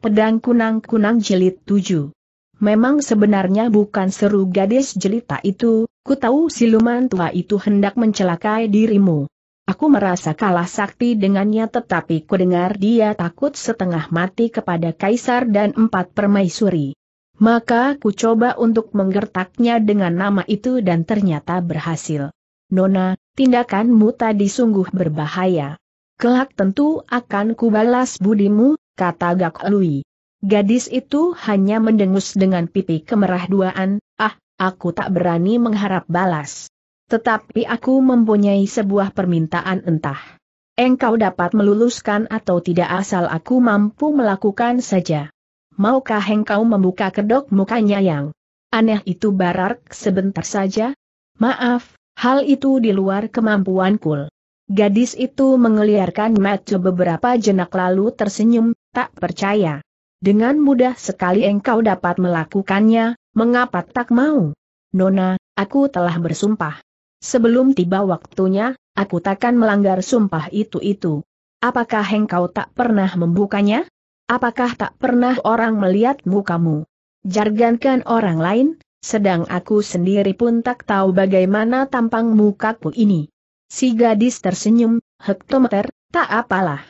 Pedang Kunang-Kunang jelit tujuh. Memang sebenarnya bukan seru gadis jelita itu, ku tahu siluman tua itu hendak mencelakai dirimu. Aku merasa kalah sakti dengannya tetapi ku dengar dia takut setengah mati kepada kaisar dan empat permaisuri. Maka ku coba untuk menggertaknya dengan nama itu dan ternyata berhasil. Nona, tindakanmu tadi sungguh berbahaya. Kelak tentu akan kubalas budimu, kata Gak Lui. Gadis itu hanya mendengus dengan pipi kemerah duaan, ah, aku tak berani mengharap balas. Tetapi aku mempunyai sebuah permintaan entah. Engkau dapat meluluskan atau tidak asal aku mampu melakukan saja. Maukah engkau membuka kedok mukanya yang aneh itu Barak sebentar saja? Maaf, hal itu di luar kemampuanku. Gadis itu mengeliarkan mata beberapa jenak lalu tersenyum, tak percaya. Dengan mudah sekali engkau dapat melakukannya, mengapa tak mau? Nona, aku telah bersumpah. Sebelum tiba waktunya, aku takkan melanggar sumpah itu-itu. Apakah engkau tak pernah membukanya? Apakah tak pernah orang melihat mukamu? Jargankan orang lain, sedang aku sendiri pun tak tahu bagaimana tampang mukaku ini. Si gadis tersenyum, hektometer, tak apalah.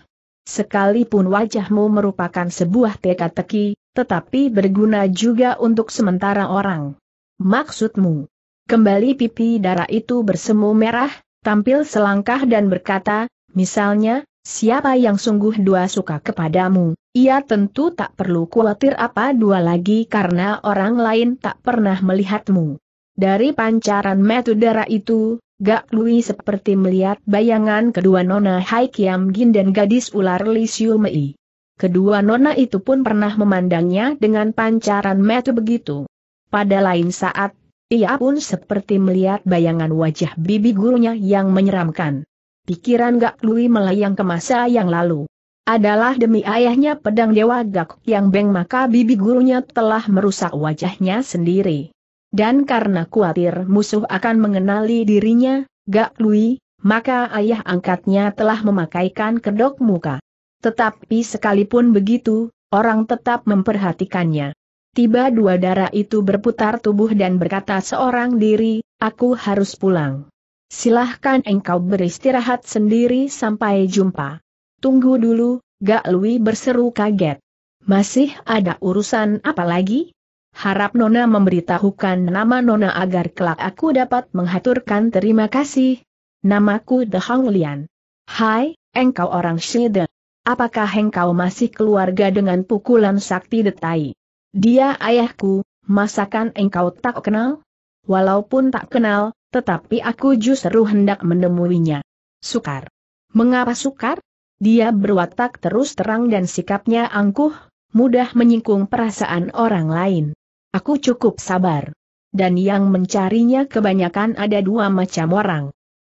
Sekalipun wajahmu merupakan sebuah teka-teki, tetapi berguna juga untuk sementara orang. Maksudmu? Kembali pipi darah itu bersemu merah, tampil selangkah dan berkata, misalnya, siapa yang sungguh dua suka kepadamu, ia tentu tak perlu khawatir apa dua lagi karena orang lain tak pernah melihatmu. Dari pancaran darah itu, Gak Lui seperti melihat bayangan kedua nona Hai Kiam Gin dan gadis ular Li Siu Mei. Kedua nona itu pun pernah memandangnya dengan pancaran metu begitu. Pada lain saat, ia pun seperti melihat bayangan wajah bibi gurunya yang menyeramkan. Pikiran Gak Lui melayang ke masa yang lalu. Adalah demi ayahnya pedang dewa Gak yang Beng maka bibi gurunya telah merusak wajahnya sendiri. Dan karena khawatir musuh akan mengenali dirinya, Gak Lui, maka ayah angkatnya telah memakaikan kedok muka. Tetapi sekalipun begitu, orang tetap memperhatikannya. Tiba dua darah itu berputar tubuh dan berkata seorang diri, aku harus pulang. Silahkan engkau beristirahat sendiri sampai jumpa. Tunggu dulu, Gak Lui berseru kaget. Masih ada urusan apa lagi? Harap Nona memberitahukan nama Nona agar kelak aku dapat menghaturkan terima kasih. Namaku The Hong Lian. Hai, engkau orang Shide. Apakah engkau masih keluarga dengan pukulan sakti detai? Dia ayahku, masakan engkau tak kenal? Walaupun tak kenal, tetapi aku justru hendak menemuinya. Sukar. Mengapa sukar? Dia berwatak terus terang dan sikapnya angkuh, mudah menyingkung perasaan orang lain. Aku cukup sabar. Dan yang mencarinya kebanyakan ada dua macam orang.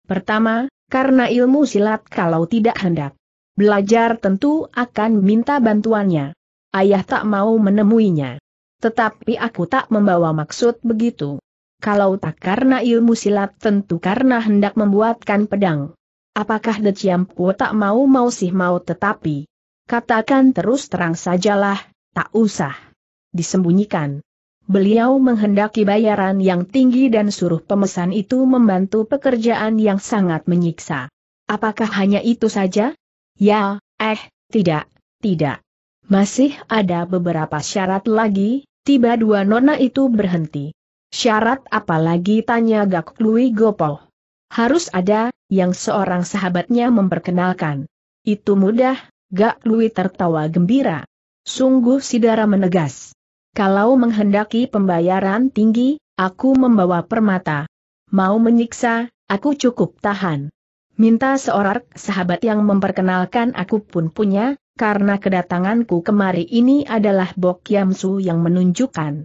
Pertama, karena ilmu silat kalau tidak hendak belajar tentu akan minta bantuannya. Ayah tak mau menemuinya. Tetapi aku tak membawa maksud begitu. Kalau tak karena ilmu silat tentu karena hendak membuatkan pedang. Apakah De tak mau mau sih mau tetapi? Katakan terus terang sajalah, tak usah. Disembunyikan. Beliau menghendaki bayaran yang tinggi dan suruh pemesan itu membantu pekerjaan yang sangat menyiksa. Apakah hanya itu saja? Ya, eh, tidak, tidak. Masih ada beberapa syarat lagi, tiba dua nona itu berhenti. Syarat apa lagi tanya Gak Lui Gopo. Harus ada, yang seorang sahabatnya memperkenalkan. Itu mudah, Gak Lui tertawa gembira. Sungguh Sidara menegas. Kalau menghendaki pembayaran tinggi, aku membawa permata. Mau menyiksa, aku cukup tahan. Minta seorang sahabat yang memperkenalkan aku pun punya, karena kedatanganku kemari ini adalah Bok Yamsu yang menunjukkan.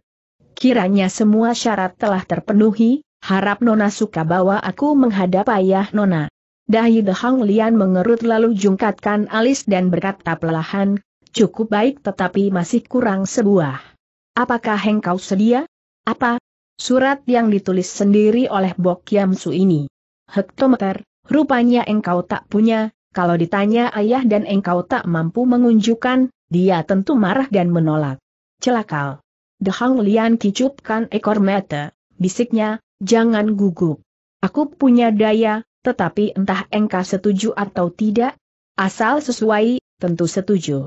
Kiranya semua syarat telah terpenuhi, harap Nona suka bawa aku menghadap ayah Nona. Dahi Hang Lian mengerut lalu jungkatkan alis dan berkata pelahan, cukup baik tetapi masih kurang sebuah. Apakah engkau sedia? Apa? Surat yang ditulis sendiri oleh Bok Su ini. Hektometer, rupanya engkau tak punya, kalau ditanya ayah dan engkau tak mampu mengunjukkan, dia tentu marah dan menolak. Celakal. Hang Lian kicupkan ekor mata, bisiknya, jangan gugup. Aku punya daya, tetapi entah engkau setuju atau tidak, asal sesuai, tentu setuju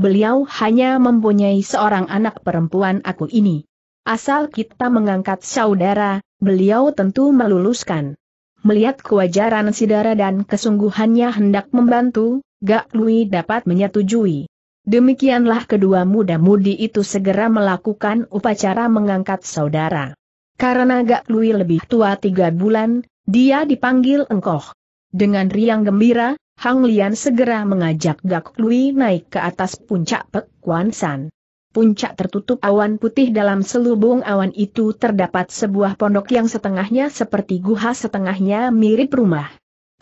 beliau hanya mempunyai seorang anak perempuan aku ini. Asal kita mengangkat saudara, beliau tentu meluluskan. Melihat kewajaran Sidara dan kesungguhannya hendak membantu, Gak Lui dapat menyetujui. Demikianlah kedua muda-mudi itu segera melakukan upacara mengangkat saudara. Karena Gak Lui lebih tua tiga bulan, dia dipanggil engkoh. Dengan riang gembira, Hang Lian segera mengajak Gak Lui naik ke atas puncak Pek Kuan San. Puncak tertutup awan putih dalam selubung awan itu terdapat sebuah pondok yang setengahnya seperti guha setengahnya mirip rumah.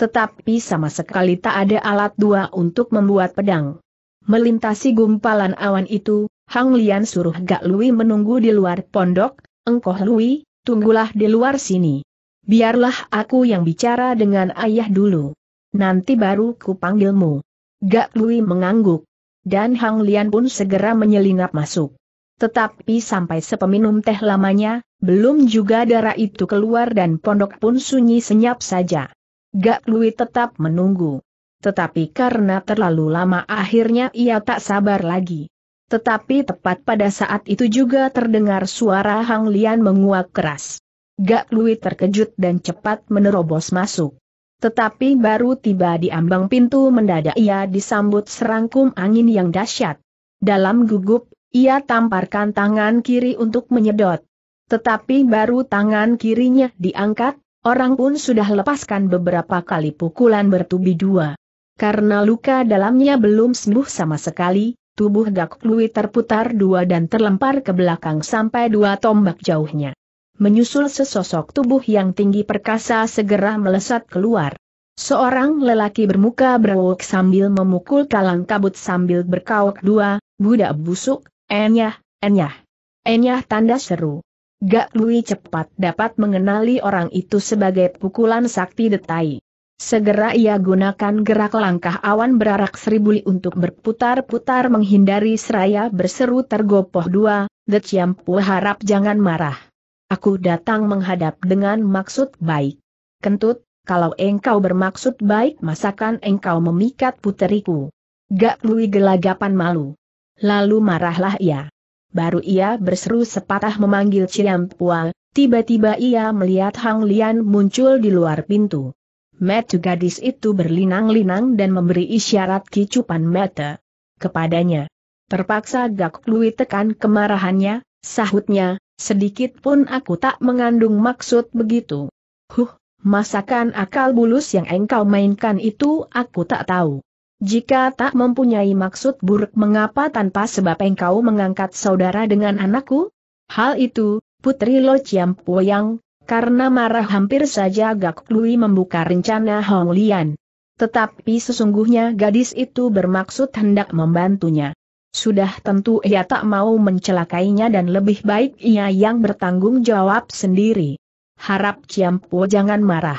Tetapi sama sekali tak ada alat dua untuk membuat pedang. Melintasi gumpalan awan itu, Hang Lian suruh Gak Lui menunggu di luar pondok, engkoh Lui, tunggulah di luar sini. Biarlah aku yang bicara dengan ayah dulu nanti baru ku panggilmu. Gak Lui mengangguk. Dan Hang Lian pun segera menyelinap masuk. Tetapi sampai sepeminum teh lamanya, belum juga darah itu keluar dan pondok pun sunyi senyap saja. Gak Lui tetap menunggu. Tetapi karena terlalu lama akhirnya ia tak sabar lagi. Tetapi tepat pada saat itu juga terdengar suara Hang Lian menguak keras. Gak Lui terkejut dan cepat menerobos masuk. Tetapi baru tiba di ambang pintu mendadak ia disambut serangkum angin yang dahsyat. Dalam gugup, ia tamparkan tangan kiri untuk menyedot. Tetapi baru tangan kirinya diangkat, orang pun sudah lepaskan beberapa kali pukulan bertubi dua. Karena luka dalamnya belum sembuh sama sekali, tubuh Gak Lui terputar dua dan terlempar ke belakang sampai dua tombak jauhnya menyusul sesosok tubuh yang tinggi perkasa segera melesat keluar. Seorang lelaki bermuka berwok sambil memukul kalang kabut sambil berkauk dua, budak busuk, enyah, enyah. Enyah tanda seru. Gak Lui cepat dapat mengenali orang itu sebagai pukulan sakti detai. Segera ia gunakan gerak langkah awan berarak seribuli untuk berputar-putar menghindari seraya berseru tergopoh dua, The Ciampu harap jangan marah. Aku datang menghadap dengan maksud baik. Kentut, kalau engkau bermaksud baik masakan engkau memikat puteriku. Gak lui gelagapan malu. Lalu marahlah ia. Baru ia berseru sepatah memanggil Ciampual, tiba-tiba ia melihat Hang Lian muncul di luar pintu. Metu gadis itu berlinang-linang dan memberi isyarat kicupan mata kepadanya. Terpaksa Gak Lui tekan kemarahannya, sahutnya, Sedikit pun aku tak mengandung maksud begitu. Huh, masakan akal bulus yang engkau mainkan itu aku tak tahu. Jika tak mempunyai maksud buruk mengapa tanpa sebab engkau mengangkat saudara dengan anakku? Hal itu, Putri Lo Chiam Poyang, karena marah hampir saja Gak Lui membuka rencana Hong Lian. Tetapi sesungguhnya gadis itu bermaksud hendak membantunya. Sudah tentu ia tak mau mencelakainya dan lebih baik ia yang bertanggung jawab sendiri. Harap Ciampo jangan marah.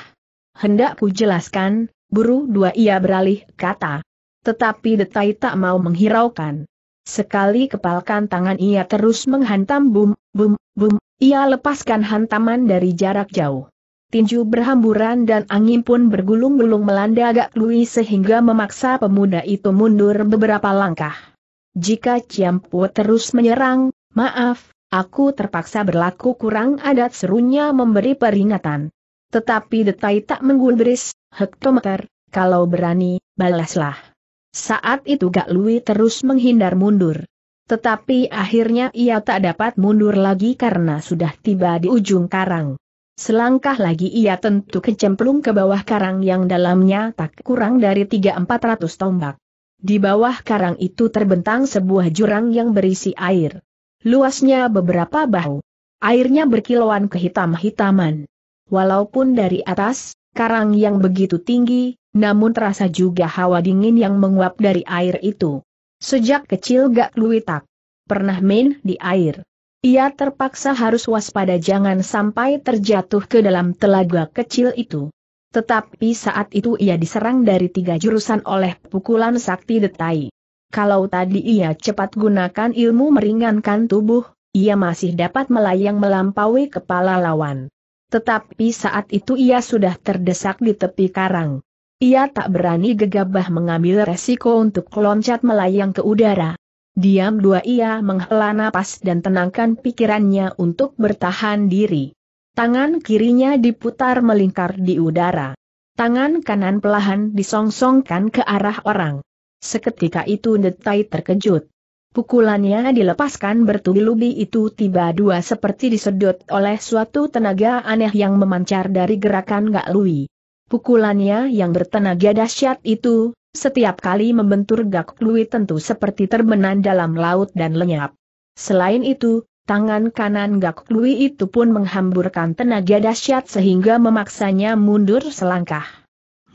Hendak ku jelaskan, buru dua ia beralih kata. Tetapi detai tak mau menghiraukan. Sekali kepalkan tangan ia terus menghantam bum, bum, bum, ia lepaskan hantaman dari jarak jauh. Tinju berhamburan dan angin pun bergulung-gulung melanda agak Lui sehingga memaksa pemuda itu mundur beberapa langkah. Jika Ciampu terus menyerang, maaf, aku terpaksa berlaku kurang adat serunya memberi peringatan. Tetapi detai tak menggulbris, hektometer, kalau berani, balaslah. Saat itu Gak Lui terus menghindar mundur. Tetapi akhirnya ia tak dapat mundur lagi karena sudah tiba di ujung karang. Selangkah lagi ia tentu kecemplung ke bawah karang yang dalamnya tak kurang dari 3-400 tombak. Di bawah karang itu terbentang sebuah jurang yang berisi air. Luasnya beberapa bahu. Airnya berkilauan kehitam-hitaman. Walaupun dari atas, karang yang begitu tinggi, namun terasa juga hawa dingin yang menguap dari air itu. Sejak kecil Gak Luitak pernah main di air. Ia terpaksa harus waspada jangan sampai terjatuh ke dalam telaga kecil itu. Tetapi saat itu ia diserang dari tiga jurusan oleh pukulan sakti detai. Kalau tadi ia cepat gunakan ilmu meringankan tubuh, ia masih dapat melayang melampaui kepala lawan. Tetapi saat itu ia sudah terdesak di tepi karang. Ia tak berani gegabah mengambil resiko untuk loncat melayang ke udara. Diam dua ia menghela napas dan tenangkan pikirannya untuk bertahan diri. Tangan kirinya diputar melingkar di udara. Tangan kanan pelahan disongsongkan ke arah orang. Seketika itu Detai terkejut. Pukulannya dilepaskan bertubi-lubi itu tiba dua seperti disedot oleh suatu tenaga aneh yang memancar dari gerakan Gak Lui. Pukulannya yang bertenaga dahsyat itu, setiap kali membentur Gak Lui tentu seperti terbenan dalam laut dan lenyap. Selain itu, tangan kanan Gak Lui itu pun menghamburkan tenaga dahsyat sehingga memaksanya mundur selangkah.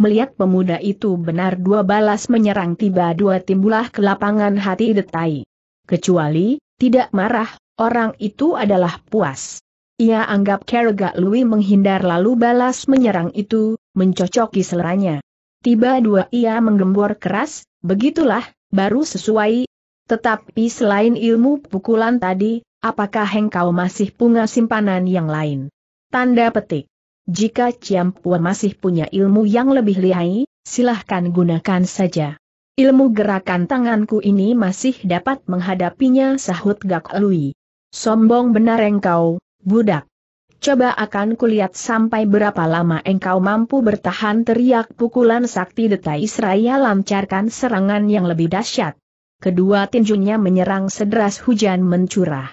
Melihat pemuda itu benar dua balas menyerang tiba dua timbulah kelapangan hati detai. Kecuali, tidak marah, orang itu adalah puas. Ia anggap Gak Lui menghindar lalu balas menyerang itu, mencocoki seleranya. Tiba dua ia menggembor keras, begitulah, baru sesuai, tetapi selain ilmu pukulan tadi, apakah engkau masih punya simpanan yang lain? Tanda petik. Jika Ciampua masih punya ilmu yang lebih lihai, silahkan gunakan saja. Ilmu gerakan tanganku ini masih dapat menghadapinya sahut Gak Lui. Sombong benar engkau, budak. Coba akan kulihat sampai berapa lama engkau mampu bertahan teriak pukulan sakti detai Israel lancarkan serangan yang lebih dahsyat kedua tinjunya menyerang sederas hujan mencurah.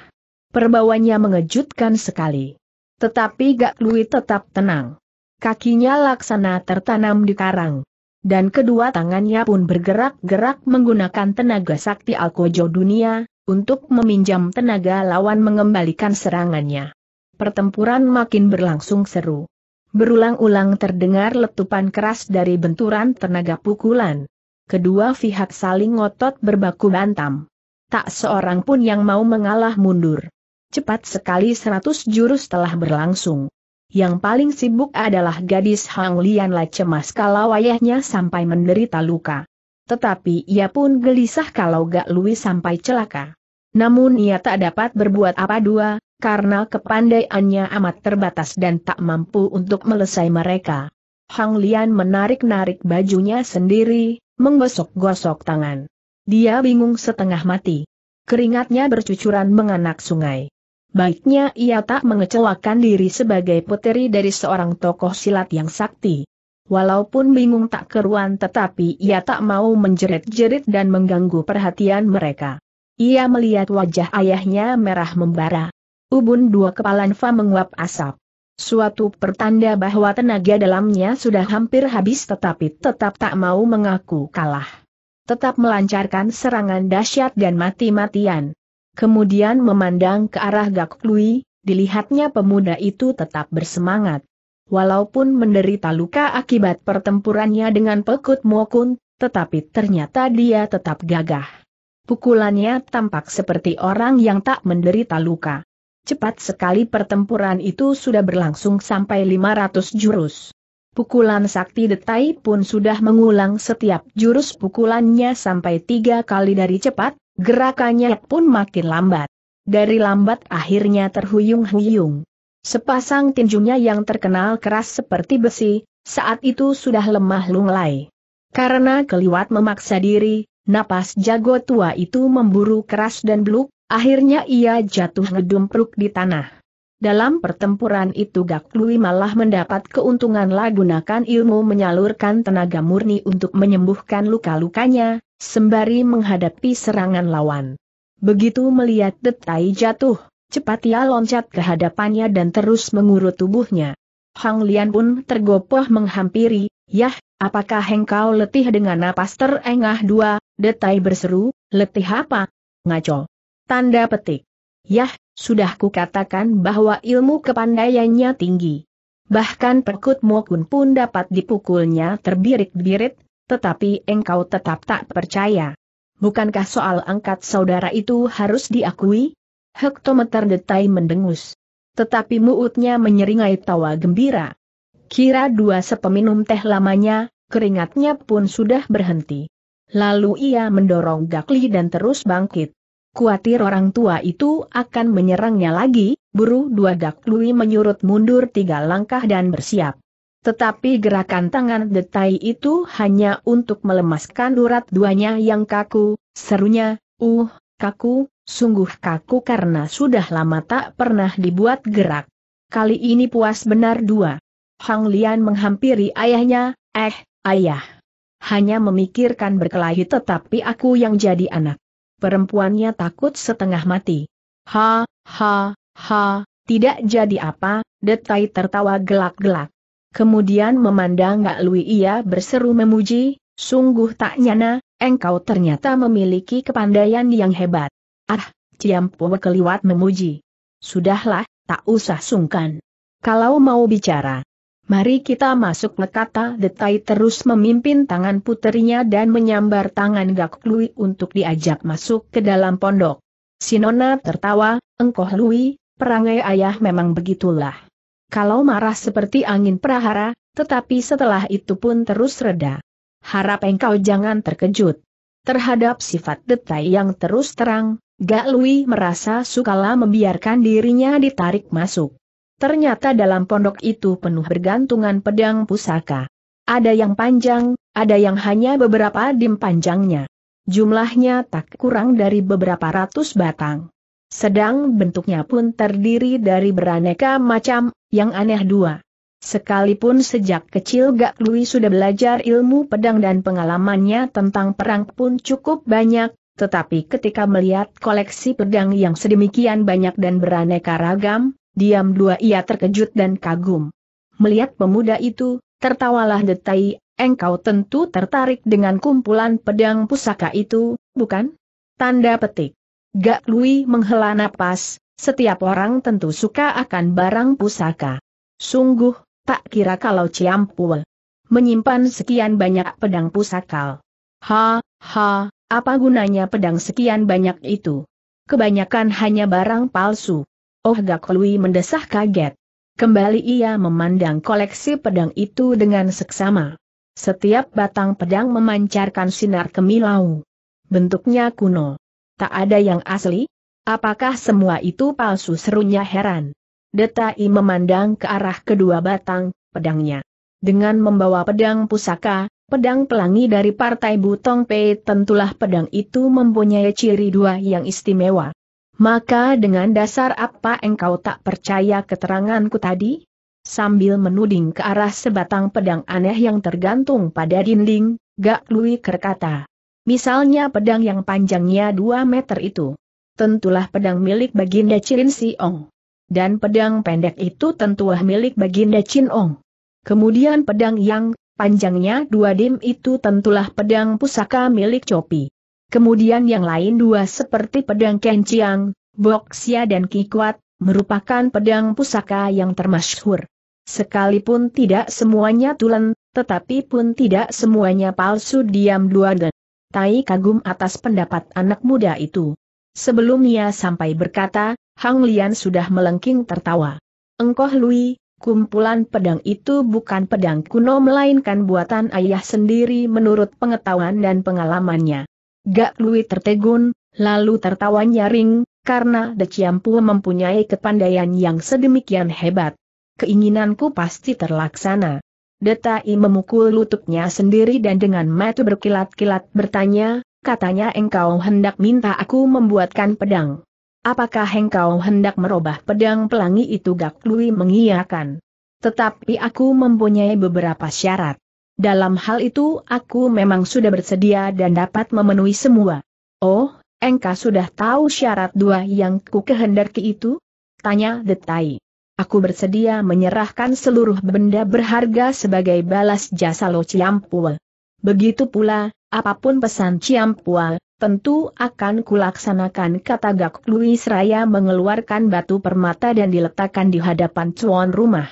Perbawanya mengejutkan sekali. Tetapi Gak Lui tetap tenang. Kakinya laksana tertanam di karang. Dan kedua tangannya pun bergerak-gerak menggunakan tenaga sakti Alkojo dunia, untuk meminjam tenaga lawan mengembalikan serangannya. Pertempuran makin berlangsung seru. Berulang-ulang terdengar letupan keras dari benturan tenaga pukulan, kedua pihak saling ngotot berbaku bantam. Tak seorang pun yang mau mengalah mundur. Cepat sekali seratus jurus telah berlangsung. Yang paling sibuk adalah gadis Hang Lianlah cemas kalau ayahnya sampai menderita luka. Tetapi ia pun gelisah kalau Gak Louis sampai celaka. Namun ia tak dapat berbuat apa dua, karena kepandaiannya amat terbatas dan tak mampu untuk melesai mereka. Hang Lian menarik-narik bajunya sendiri, menggosok-gosok tangan. Dia bingung setengah mati. Keringatnya bercucuran menganak sungai. Baiknya ia tak mengecewakan diri sebagai puteri dari seorang tokoh silat yang sakti. Walaupun bingung tak keruan tetapi ia tak mau menjerit-jerit dan mengganggu perhatian mereka. Ia melihat wajah ayahnya merah membara. Ubun dua kepala fa menguap asap. Suatu pertanda bahwa tenaga dalamnya sudah hampir habis tetapi tetap tak mau mengaku kalah. Tetap melancarkan serangan dahsyat dan mati-matian. Kemudian memandang ke arah Gak Lui, dilihatnya pemuda itu tetap bersemangat. Walaupun menderita luka akibat pertempurannya dengan Pekut Mokun, tetapi ternyata dia tetap gagah. Pukulannya tampak seperti orang yang tak menderita luka. Cepat sekali pertempuran itu sudah berlangsung sampai 500 jurus. Pukulan sakti detai pun sudah mengulang setiap jurus pukulannya sampai tiga kali dari cepat, gerakannya pun makin lambat. Dari lambat akhirnya terhuyung-huyung. Sepasang tinjunya yang terkenal keras seperti besi, saat itu sudah lemah lunglai. Karena keliwat memaksa diri, napas jago tua itu memburu keras dan beluk, Akhirnya ia jatuh ngedumpruk di tanah. Dalam pertempuran itu Gak Lui malah mendapat keuntungan lah gunakan ilmu menyalurkan tenaga murni untuk menyembuhkan luka-lukanya, sembari menghadapi serangan lawan. Begitu melihat detai jatuh, cepat ia loncat ke hadapannya dan terus mengurut tubuhnya. Hang Lian pun tergopoh menghampiri, Yah, apakah engkau letih dengan napas terengah dua, detai berseru, letih apa? Ngaco. Tanda petik. Yah, sudah kukatakan bahwa ilmu kepandaiannya tinggi. Bahkan perkut mokun pun dapat dipukulnya terbirit-birit, tetapi engkau tetap tak percaya. Bukankah soal angkat saudara itu harus diakui? Hektometer detai mendengus. Tetapi muutnya menyeringai tawa gembira. Kira dua sepeminum teh lamanya, keringatnya pun sudah berhenti. Lalu ia mendorong Gakli dan terus bangkit. Kuatir orang tua itu akan menyerangnya lagi, buru dua dak Lui menyurut mundur tiga langkah dan bersiap. Tetapi gerakan tangan detai itu hanya untuk melemaskan urat duanya yang kaku, serunya, uh, kaku, sungguh kaku karena sudah lama tak pernah dibuat gerak. Kali ini puas benar dua. Hang Lian menghampiri ayahnya, eh, ayah. Hanya memikirkan berkelahi tetapi aku yang jadi anak perempuannya takut setengah mati. Ha, ha, ha, tidak jadi apa, detai tertawa gelak-gelak. Kemudian memandang Gak Lui ia berseru memuji, sungguh tak nyana, engkau ternyata memiliki kepandaian yang hebat. Ah, Ciampu keliwat memuji. Sudahlah, tak usah sungkan. Kalau mau bicara, Mari kita masuk lekata detai terus memimpin tangan puterinya dan menyambar tangan Gak Lui untuk diajak masuk ke dalam pondok. Sinona tertawa, engkau Lui, perangai ayah memang begitulah. Kalau marah seperti angin prahara, tetapi setelah itu pun terus reda. Harap engkau jangan terkejut. Terhadap sifat detai yang terus terang, Gak Lui merasa sukalah membiarkan dirinya ditarik masuk. Ternyata dalam pondok itu penuh bergantungan pedang pusaka. Ada yang panjang, ada yang hanya beberapa dim panjangnya. Jumlahnya tak kurang dari beberapa ratus batang. Sedang bentuknya pun terdiri dari beraneka macam, yang aneh dua. Sekalipun sejak kecil Gak Lui sudah belajar ilmu pedang dan pengalamannya tentang perang pun cukup banyak, tetapi ketika melihat koleksi pedang yang sedemikian banyak dan beraneka ragam, Diam dua ia terkejut dan kagum. Melihat pemuda itu, tertawalah detai, engkau tentu tertarik dengan kumpulan pedang pusaka itu, bukan? Tanda petik. Gak Lui menghela napas, setiap orang tentu suka akan barang pusaka. Sungguh, tak kira kalau Ciampul menyimpan sekian banyak pedang pusaka. Ha, ha, apa gunanya pedang sekian banyak itu? Kebanyakan hanya barang palsu. Oh Gak Lui mendesah kaget. Kembali ia memandang koleksi pedang itu dengan seksama. Setiap batang pedang memancarkan sinar kemilau. Bentuknya kuno. Tak ada yang asli? Apakah semua itu palsu serunya heran? Detai memandang ke arah kedua batang pedangnya. Dengan membawa pedang pusaka, Pedang pelangi dari partai Butong Pei tentulah pedang itu mempunyai ciri dua yang istimewa. Maka dengan dasar apa engkau tak percaya keteranganku tadi? Sambil menuding ke arah sebatang pedang aneh yang tergantung pada dinding, Gak Lui berkata. Misalnya pedang yang panjangnya 2 meter itu. Tentulah pedang milik Baginda Chin Ong. Dan pedang pendek itu tentulah milik Baginda Chin Ong. Kemudian pedang yang panjangnya dua dim itu tentulah pedang pusaka milik Chopi. Kemudian yang lain dua seperti pedang Kenciang, Boxia dan Kikuat, merupakan pedang pusaka yang termasyhur. Sekalipun tidak semuanya tulen, tetapi pun tidak semuanya palsu diam dua dan Tai kagum atas pendapat anak muda itu. Sebelum ia sampai berkata, Hang Lian sudah melengking tertawa. Engkoh Lui, kumpulan pedang itu bukan pedang kuno melainkan buatan ayah sendiri menurut pengetahuan dan pengalamannya. Gak Lui tertegun, lalu tertawa nyaring, karena De Ciampu mempunyai kepandaian yang sedemikian hebat. Keinginanku pasti terlaksana. Detai memukul lututnya sendiri dan dengan mata berkilat-kilat bertanya, katanya engkau hendak minta aku membuatkan pedang. Apakah engkau hendak merubah pedang pelangi itu Gak Lui mengiyakan. Tetapi aku mempunyai beberapa syarat dalam hal itu aku memang sudah bersedia dan dapat memenuhi semua. Oh, engkau sudah tahu syarat dua yang ku kehendaki itu? Tanya Detai. Aku bersedia menyerahkan seluruh benda berharga sebagai balas jasa Lo Ciampual. Begitu pula, apapun pesan Ciampual, tentu akan kulaksanakan kata Gak Louis Raya mengeluarkan batu permata dan diletakkan di hadapan cuan rumah.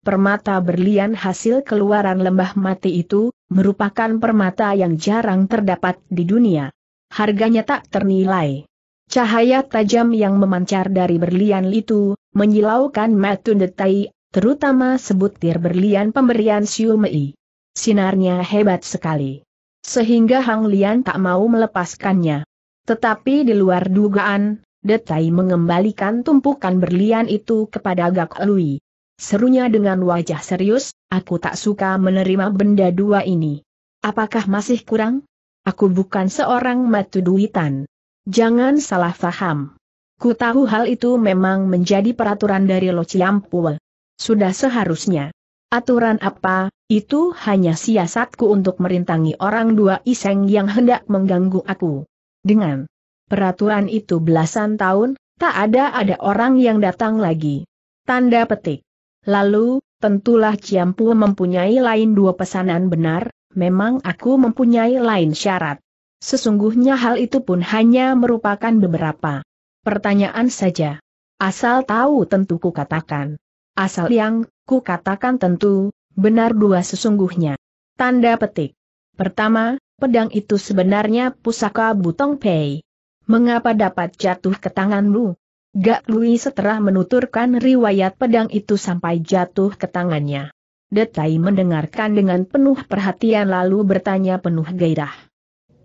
Permata berlian hasil keluaran lembah mati itu, merupakan permata yang jarang terdapat di dunia. Harganya tak ternilai. Cahaya tajam yang memancar dari berlian itu, menyilaukan matun detai, terutama sebutir berlian pemberian siumei. Sinarnya hebat sekali. Sehingga Hang Lian tak mau melepaskannya. Tetapi di luar dugaan, Detai mengembalikan tumpukan berlian itu kepada Gak Lui. Serunya dengan wajah serius, aku tak suka menerima benda dua ini. Apakah masih kurang? Aku bukan seorang matu duitan. Jangan salah faham. Ku tahu hal itu memang menjadi peraturan dari Lo Ciampua. Sudah seharusnya. Aturan apa, itu hanya siasatku untuk merintangi orang dua iseng yang hendak mengganggu aku. Dengan peraturan itu belasan tahun, tak ada ada orang yang datang lagi. Tanda petik. Lalu, tentulah Ciampu mempunyai lain dua pesanan benar, memang aku mempunyai lain syarat. Sesungguhnya hal itu pun hanya merupakan beberapa pertanyaan saja. Asal tahu tentu ku katakan. Asal yang ku katakan tentu, benar dua sesungguhnya. Tanda petik. Pertama, pedang itu sebenarnya pusaka Butong Pei. Mengapa dapat jatuh ke tanganmu? Gak Lui setelah menuturkan riwayat pedang itu sampai jatuh ke tangannya. Detai mendengarkan dengan penuh perhatian lalu bertanya penuh gairah.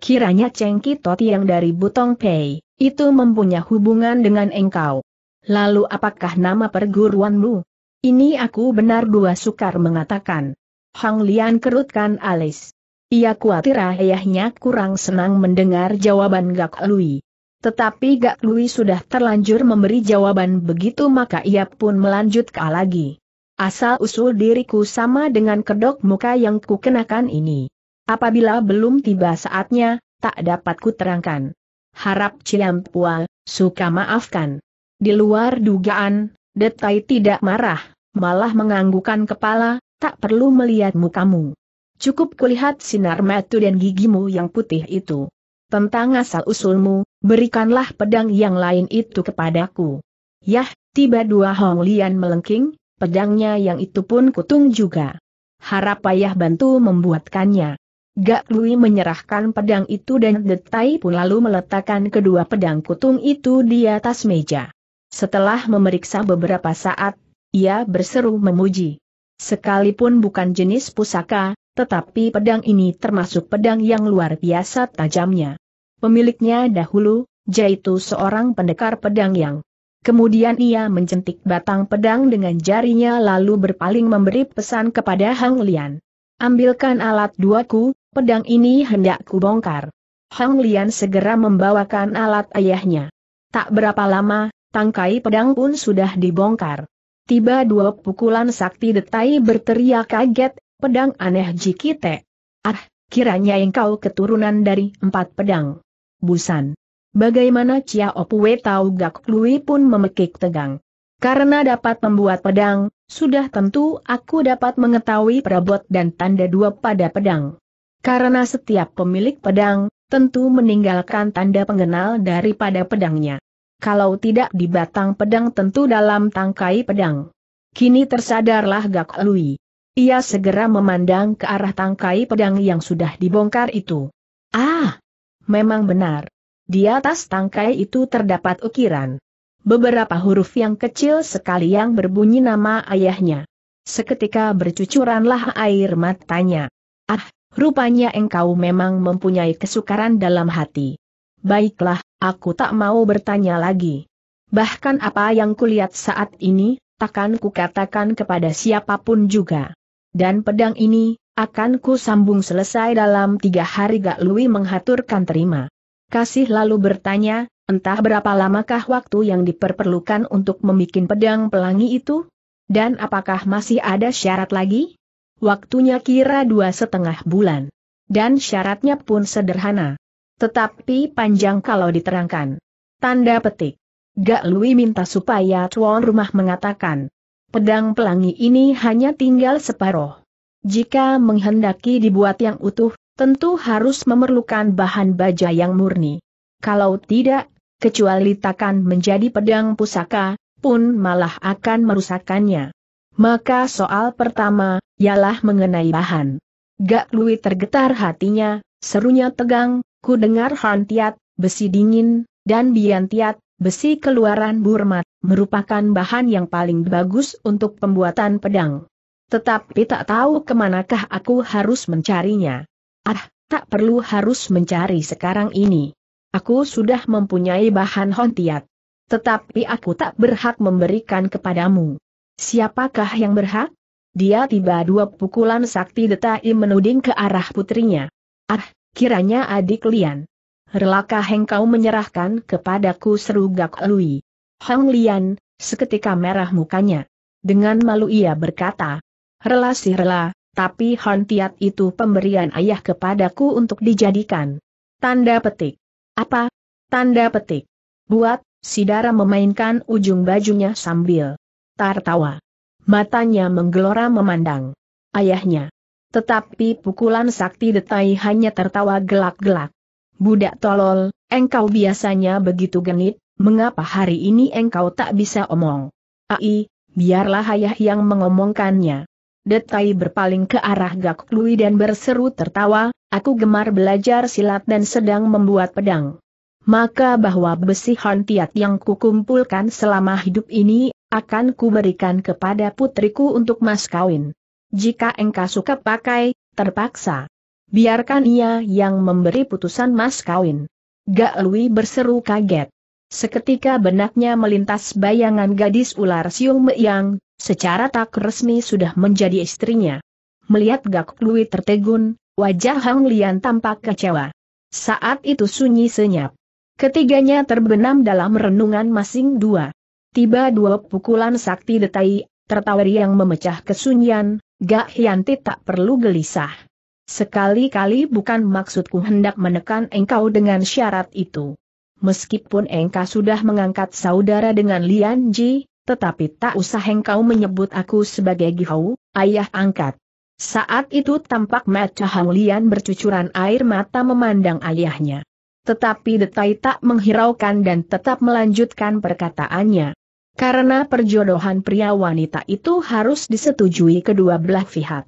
Kiranya Cheng Kitot yang dari Butong Pei, itu mempunyai hubungan dengan engkau. Lalu apakah nama perguruanmu? Ini aku benar dua sukar mengatakan. Hang Lian kerutkan alis. Ia khawatir ayahnya kurang senang mendengar jawaban Gak Lui. Tetapi Gak Lui sudah terlanjur memberi jawaban begitu maka ia pun melanjutkan lagi. Asal-usul diriku sama dengan kedok muka yang kukenakan ini. Apabila belum tiba saatnya, tak dapat kuterangkan. Harap Cilampua, suka maafkan. Di luar dugaan, Detai tidak marah, malah menganggukan kepala, tak perlu melihat mukamu. Cukup kulihat sinar mata dan gigimu yang putih itu. Tentang asal-usulmu, berikanlah pedang yang lain itu kepadaku. Yah, tiba dua Hong Lian melengking, pedangnya yang itu pun kutung juga. Harap payah bantu membuatkannya. Gak Lui menyerahkan pedang itu dan Detai pun lalu meletakkan kedua pedang kutung itu di atas meja. Setelah memeriksa beberapa saat, ia berseru memuji. Sekalipun bukan jenis pusaka, tetapi pedang ini termasuk pedang yang luar biasa tajamnya. Pemiliknya dahulu, yaitu seorang pendekar pedang yang Kemudian ia mencentik batang pedang dengan jarinya lalu berpaling memberi pesan kepada Hang Lian. Ambilkan alat duaku, pedang ini hendak kubongkar. Hang Lian segera membawakan alat ayahnya. Tak berapa lama, tangkai pedang pun sudah dibongkar. Tiba dua pukulan sakti detai berteriak kaget, pedang aneh jikite. Ah, kiranya engkau keturunan dari empat pedang. Busan. Bagaimana Chia Opwe tahu Gak Lui pun memekik tegang. Karena dapat membuat pedang, sudah tentu aku dapat mengetahui perabot dan tanda dua pada pedang. Karena setiap pemilik pedang, tentu meninggalkan tanda pengenal daripada pedangnya. Kalau tidak di batang pedang tentu dalam tangkai pedang. Kini tersadarlah Gak Lui. Ia segera memandang ke arah tangkai pedang yang sudah dibongkar itu. Ah! Memang benar. Di atas tangkai itu terdapat ukiran. Beberapa huruf yang kecil sekali yang berbunyi nama ayahnya. Seketika bercucuranlah air matanya. Ah, rupanya engkau memang mempunyai kesukaran dalam hati. Baiklah, aku tak mau bertanya lagi. Bahkan apa yang kulihat saat ini, takkan kukatakan kepada siapapun juga. Dan pedang ini, akan ku sambung selesai dalam tiga hari Gak Lui menghaturkan terima. Kasih lalu bertanya, entah berapa lamakah waktu yang diperlukan untuk membuat pedang pelangi itu? Dan apakah masih ada syarat lagi? Waktunya kira dua setengah bulan. Dan syaratnya pun sederhana. Tetapi panjang kalau diterangkan. Tanda petik. Gak Lui minta supaya tuan rumah mengatakan. Pedang pelangi ini hanya tinggal separoh. Jika menghendaki dibuat yang utuh, tentu harus memerlukan bahan baja yang murni. Kalau tidak, kecuali takkan menjadi pedang pusaka, pun malah akan merusakannya. Maka soal pertama, ialah mengenai bahan. Gak Lui tergetar hatinya, serunya tegang, ku dengar Han besi dingin, dan Bian besi keluaran burmat, merupakan bahan yang paling bagus untuk pembuatan pedang. Tetapi tak tahu kemanakah aku harus mencarinya. Ah, tak perlu harus mencari sekarang ini. Aku sudah mempunyai bahan hontiat. Tetapi aku tak berhak memberikan kepadamu. Siapakah yang berhak? Dia tiba dua pukulan sakti detai menuding ke arah putrinya. Ah, kiranya adik Lian. Relakah engkau menyerahkan kepadaku seru Gak Lui. Hong Lian, seketika merah mukanya. Dengan malu ia berkata, rela sih rela, tapi Tiat itu pemberian ayah kepadaku untuk dijadikan. Tanda petik. Apa? Tanda petik. Buat, Sidara memainkan ujung bajunya sambil tertawa. Matanya menggelora memandang ayahnya. Tetapi pukulan sakti detai hanya tertawa gelak-gelak. Budak tolol, engkau biasanya begitu genit, mengapa hari ini engkau tak bisa omong? Ai, biarlah ayah yang mengomongkannya. Detai berpaling ke arah Gak Lui dan berseru tertawa, aku gemar belajar silat dan sedang membuat pedang. Maka bahwa besi hontiat yang kukumpulkan selama hidup ini, akan kuberikan kepada putriku untuk mas kawin. Jika engkau suka pakai, terpaksa. Biarkan ia yang memberi putusan mas kawin. Gak Lui berseru kaget. Seketika benaknya melintas bayangan gadis ular siung meyang, secara tak resmi sudah menjadi istrinya. Melihat Gak Lui tertegun, wajah Hang Lian tampak kecewa. Saat itu sunyi senyap. Ketiganya terbenam dalam renungan masing dua. Tiba dua pukulan sakti detai, tertawari yang memecah kesunyian, Gak Hianti tak perlu gelisah. Sekali-kali bukan maksudku hendak menekan engkau dengan syarat itu. Meskipun engkau sudah mengangkat saudara dengan Lian Ji, tetapi tak usah engkau menyebut aku sebagai Gihau, ayah angkat. Saat itu tampak mata Haulian bercucuran air mata memandang ayahnya. Tetapi Detai tak menghiraukan dan tetap melanjutkan perkataannya. Karena perjodohan pria wanita itu harus disetujui kedua belah pihak.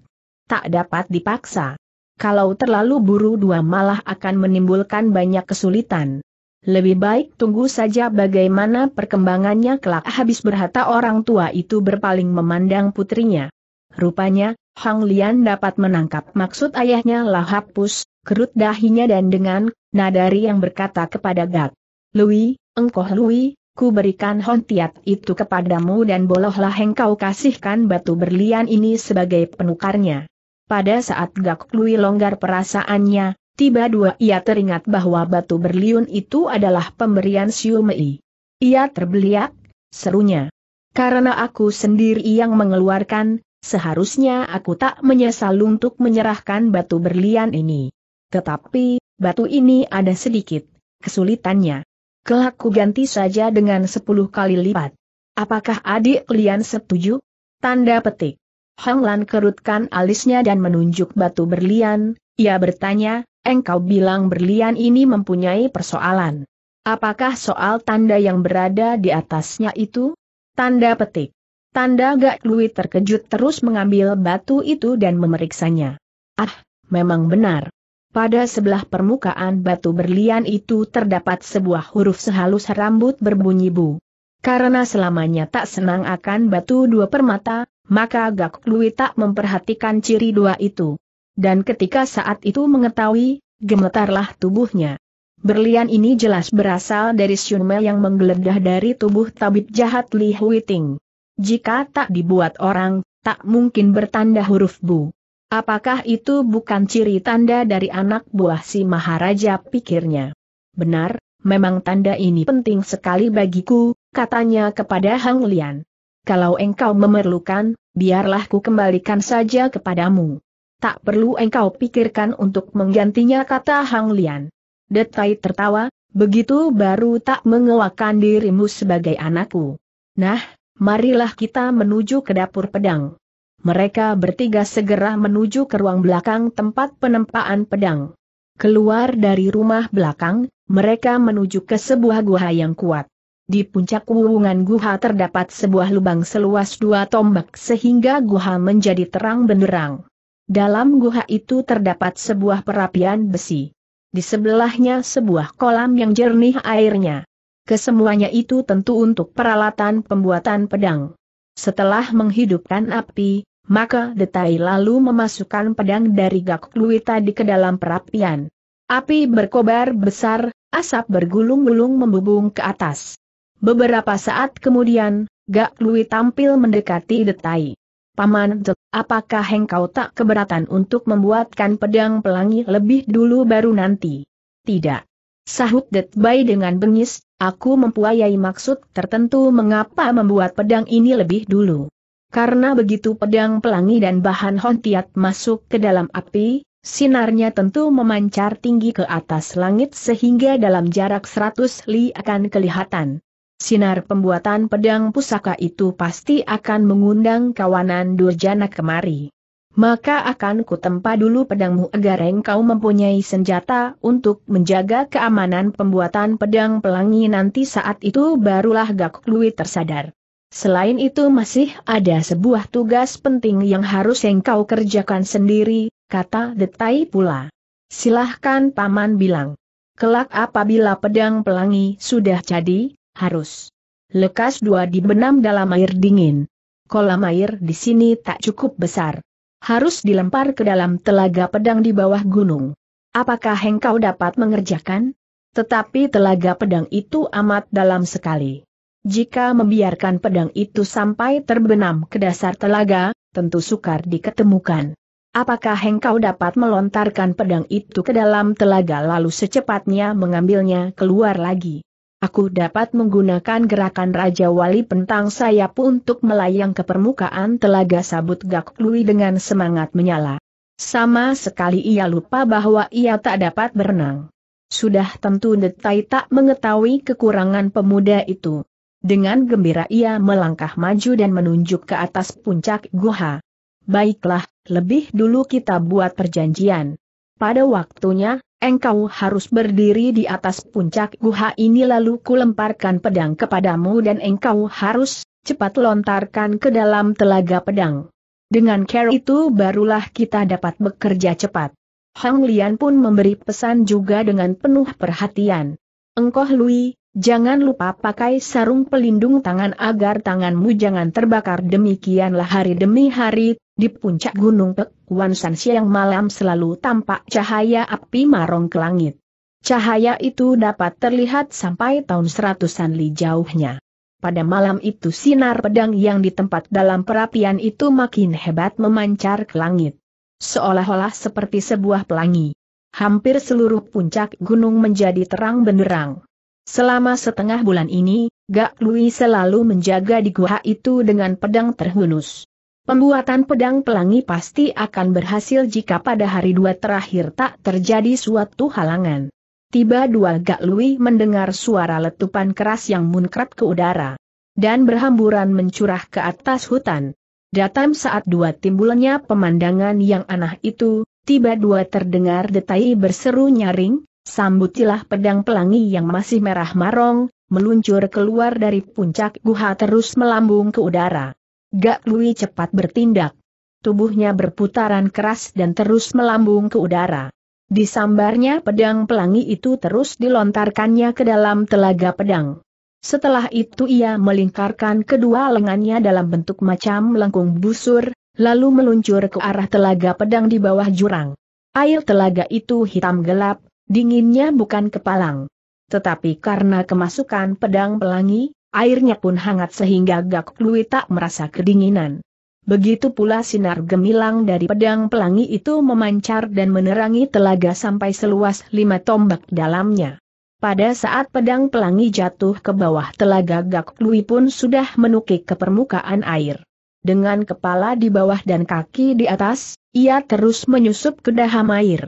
Tak dapat dipaksa. Kalau terlalu buru dua malah akan menimbulkan banyak kesulitan. Lebih baik tunggu saja bagaimana perkembangannya kelak habis berhata orang tua itu berpaling memandang putrinya. Rupanya, Hang Lian dapat menangkap maksud ayahnya lah hapus, kerut dahinya dan dengan, nadari yang berkata kepada Gak. Lui, engkoh Lui, ku berikan hontiat itu kepadamu dan bolehlah engkau kasihkan batu berlian ini sebagai penukarnya. Pada saat Gak Lui longgar perasaannya, Tiba dua ia teringat bahwa batu berliun itu adalah pemberian Siumei. Ia terbeliak, serunya. Karena aku sendiri yang mengeluarkan, seharusnya aku tak menyesal untuk menyerahkan batu berlian ini. Tetapi, batu ini ada sedikit kesulitannya. Kelaku ganti saja dengan sepuluh kali lipat. Apakah adik kalian setuju? Tanda petik. Hong Lan kerutkan alisnya dan menunjuk batu berlian, ia bertanya, engkau bilang berlian ini mempunyai persoalan. Apakah soal tanda yang berada di atasnya itu? Tanda petik. Tanda Gak Lui terkejut terus mengambil batu itu dan memeriksanya. Ah, memang benar. Pada sebelah permukaan batu berlian itu terdapat sebuah huruf sehalus rambut berbunyi bu. Karena selamanya tak senang akan batu dua permata, maka Gak Lui tak memperhatikan ciri dua itu dan ketika saat itu mengetahui, gemetarlah tubuhnya. Berlian ini jelas berasal dari siunmel yang menggeledah dari tubuh tabib jahat Li Huiting. Jika tak dibuat orang, tak mungkin bertanda huruf Bu. Apakah itu bukan ciri tanda dari anak buah si Maharaja pikirnya? Benar, memang tanda ini penting sekali bagiku, katanya kepada Hang Lian. Kalau engkau memerlukan, biarlah ku kembalikan saja kepadamu tak perlu engkau pikirkan untuk menggantinya kata Hang Lian. Detai tertawa, begitu baru tak mengewakan dirimu sebagai anakku. Nah, marilah kita menuju ke dapur pedang. Mereka bertiga segera menuju ke ruang belakang tempat penempaan pedang. Keluar dari rumah belakang, mereka menuju ke sebuah guha yang kuat. Di puncak wuwungan guha terdapat sebuah lubang seluas dua tombak sehingga guha menjadi terang benderang. Dalam guha itu terdapat sebuah perapian besi. Di sebelahnya sebuah kolam yang jernih airnya. Kesemuanya itu tentu untuk peralatan pembuatan pedang. Setelah menghidupkan api, maka Detai lalu memasukkan pedang dari Gak Kluita di ke dalam perapian. Api berkobar besar, asap bergulung-gulung membubung ke atas. Beberapa saat kemudian, Gak tampil mendekati Detai. Paman apakah engkau tak keberatan untuk membuatkan pedang pelangi lebih dulu baru nanti? Tidak. Sahut Bai dengan bengis, aku mempunyai maksud tertentu mengapa membuat pedang ini lebih dulu. Karena begitu pedang pelangi dan bahan hontiat masuk ke dalam api, sinarnya tentu memancar tinggi ke atas langit sehingga dalam jarak 100 li akan kelihatan. Sinar pembuatan pedang pusaka itu pasti akan mengundang kawanan durjana kemari. Maka akan kutempa dulu pedangmu agar engkau mempunyai senjata untuk menjaga keamanan pembuatan pedang pelangi nanti saat itu barulah Gak Lui tersadar. Selain itu masih ada sebuah tugas penting yang harus engkau kerjakan sendiri, kata Detai pula. Silahkan Paman bilang. Kelak apabila pedang pelangi sudah jadi, harus lekas dua dibenam dalam air dingin. Kolam air di sini tak cukup besar. Harus dilempar ke dalam telaga pedang di bawah gunung. Apakah engkau dapat mengerjakan? Tetapi telaga pedang itu amat dalam sekali. Jika membiarkan pedang itu sampai terbenam ke dasar telaga, tentu sukar diketemukan. Apakah engkau dapat melontarkan pedang itu ke dalam telaga lalu secepatnya mengambilnya keluar lagi? Aku dapat menggunakan gerakan Raja Wali Pentang Sayap untuk melayang ke permukaan telaga sabut Gak Lui dengan semangat menyala. Sama sekali ia lupa bahwa ia tak dapat berenang. Sudah tentu Detai tak mengetahui kekurangan pemuda itu. Dengan gembira ia melangkah maju dan menunjuk ke atas puncak guha. Baiklah, lebih dulu kita buat perjanjian. Pada waktunya, Engkau harus berdiri di atas puncak guha ini lalu kulemparkan pedang kepadamu dan engkau harus cepat lontarkan ke dalam telaga pedang. Dengan care itu barulah kita dapat bekerja cepat. Hang Lian pun memberi pesan juga dengan penuh perhatian. Engkoh Lui, jangan lupa pakai sarung pelindung tangan agar tanganmu jangan terbakar demikianlah hari demi hari di puncak gunung Pek, San siang malam selalu tampak cahaya api marong ke langit. Cahaya itu dapat terlihat sampai tahun seratusan li jauhnya. Pada malam itu sinar pedang yang ditempat dalam perapian itu makin hebat memancar ke langit. Seolah-olah seperti sebuah pelangi. Hampir seluruh puncak gunung menjadi terang benderang. Selama setengah bulan ini, Gak Lui selalu menjaga di gua itu dengan pedang terhunus. Pembuatan pedang pelangi pasti akan berhasil jika pada hari dua terakhir tak terjadi suatu halangan. Tiba dua Gak Lui mendengar suara letupan keras yang munkrat ke udara. Dan berhamburan mencurah ke atas hutan. Datang saat dua timbulnya pemandangan yang aneh itu, tiba dua terdengar detai berseru nyaring, sambutilah pedang pelangi yang masih merah marong, meluncur keluar dari puncak guha terus melambung ke udara. Gak Lui cepat bertindak. Tubuhnya berputaran keras dan terus melambung ke udara. Disambarnya pedang pelangi itu terus dilontarkannya ke dalam telaga pedang. Setelah itu ia melingkarkan kedua lengannya dalam bentuk macam lengkung busur, lalu meluncur ke arah telaga pedang di bawah jurang. Air telaga itu hitam gelap, dinginnya bukan kepalang. Tetapi karena kemasukan pedang pelangi, airnya pun hangat sehingga Gak Lui tak merasa kedinginan. Begitu pula sinar gemilang dari pedang pelangi itu memancar dan menerangi telaga sampai seluas lima tombak dalamnya. Pada saat pedang pelangi jatuh ke bawah telaga Gak Lui pun sudah menukik ke permukaan air. Dengan kepala di bawah dan kaki di atas, ia terus menyusup ke dalam air.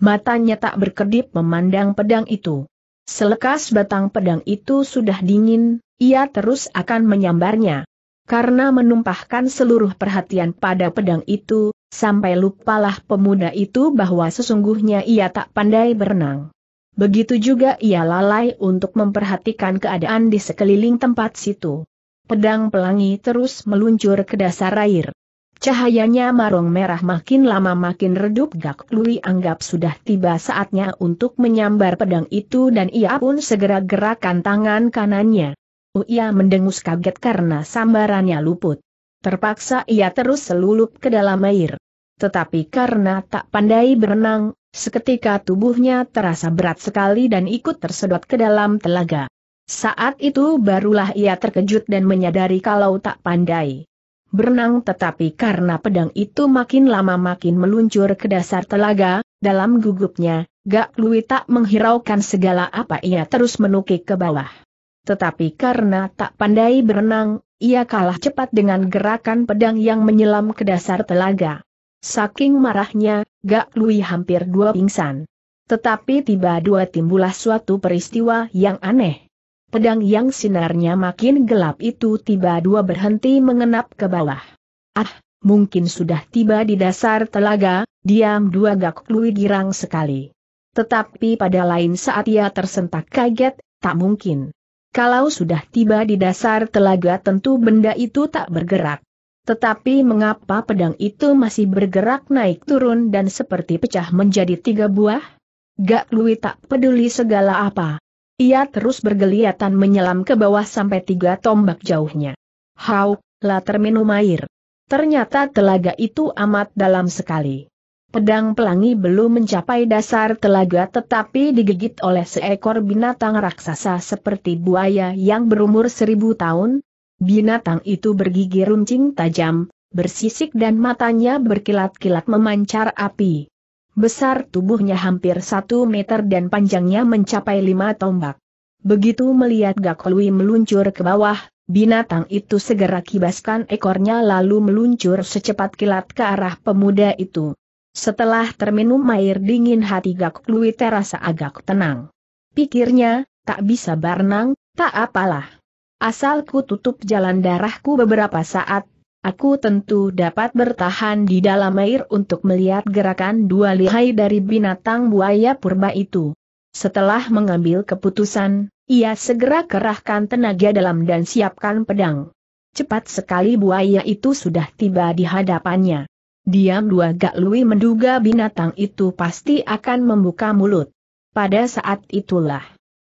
Matanya tak berkedip memandang pedang itu. Selekas batang pedang itu sudah dingin, ia terus akan menyambarnya. Karena menumpahkan seluruh perhatian pada pedang itu, sampai lupalah pemuda itu bahwa sesungguhnya ia tak pandai berenang. Begitu juga ia lalai untuk memperhatikan keadaan di sekeliling tempat situ. Pedang pelangi terus meluncur ke dasar air. Cahayanya marong merah makin lama makin redup Gak Lui anggap sudah tiba saatnya untuk menyambar pedang itu dan ia pun segera gerakan tangan kanannya. Oh, ia mendengus kaget karena sambarannya luput. Terpaksa ia terus selulup ke dalam air. Tetapi karena tak pandai berenang, seketika tubuhnya terasa berat sekali dan ikut tersedot ke dalam telaga. Saat itu barulah ia terkejut dan menyadari kalau tak pandai berenang tetapi karena pedang itu makin lama makin meluncur ke dasar telaga, dalam gugupnya, Gak Lui tak menghiraukan segala apa ia terus menukik ke bawah. Tetapi karena tak pandai berenang, ia kalah cepat dengan gerakan pedang yang menyelam ke dasar telaga. Saking marahnya, Gak Lui hampir dua pingsan. Tetapi tiba dua timbulah suatu peristiwa yang aneh. Pedang yang sinarnya makin gelap itu tiba dua berhenti mengenap ke bawah. Ah, mungkin sudah tiba di dasar telaga, diam dua gak lui girang sekali. Tetapi pada lain saat ia tersentak kaget, tak mungkin. Kalau sudah tiba di dasar telaga tentu benda itu tak bergerak. Tetapi mengapa pedang itu masih bergerak naik turun dan seperti pecah menjadi tiga buah? Gak Lui tak peduli segala apa. Ia terus bergeliatan menyelam ke bawah sampai tiga tombak jauhnya. Hau, lah terminum air. Ternyata telaga itu amat dalam sekali. Pedang pelangi belum mencapai dasar telaga tetapi digigit oleh seekor binatang raksasa seperti buaya yang berumur seribu tahun. Binatang itu bergigi runcing tajam, bersisik dan matanya berkilat-kilat memancar api. Besar tubuhnya hampir satu meter dan panjangnya mencapai lima tombak. Begitu melihat Gakolui meluncur ke bawah, binatang itu segera kibaskan ekornya lalu meluncur secepat kilat ke arah pemuda itu. Setelah terminum air dingin hati Gak Lui terasa agak tenang. Pikirnya, tak bisa berenang, tak apalah. Asal ku tutup jalan darahku beberapa saat, aku tentu dapat bertahan di dalam air untuk melihat gerakan dua lihai dari binatang buaya purba itu. Setelah mengambil keputusan, ia segera kerahkan tenaga dalam dan siapkan pedang. Cepat sekali buaya itu sudah tiba di hadapannya. Diam dua gak Lui menduga binatang itu pasti akan membuka mulut. Pada saat itulah,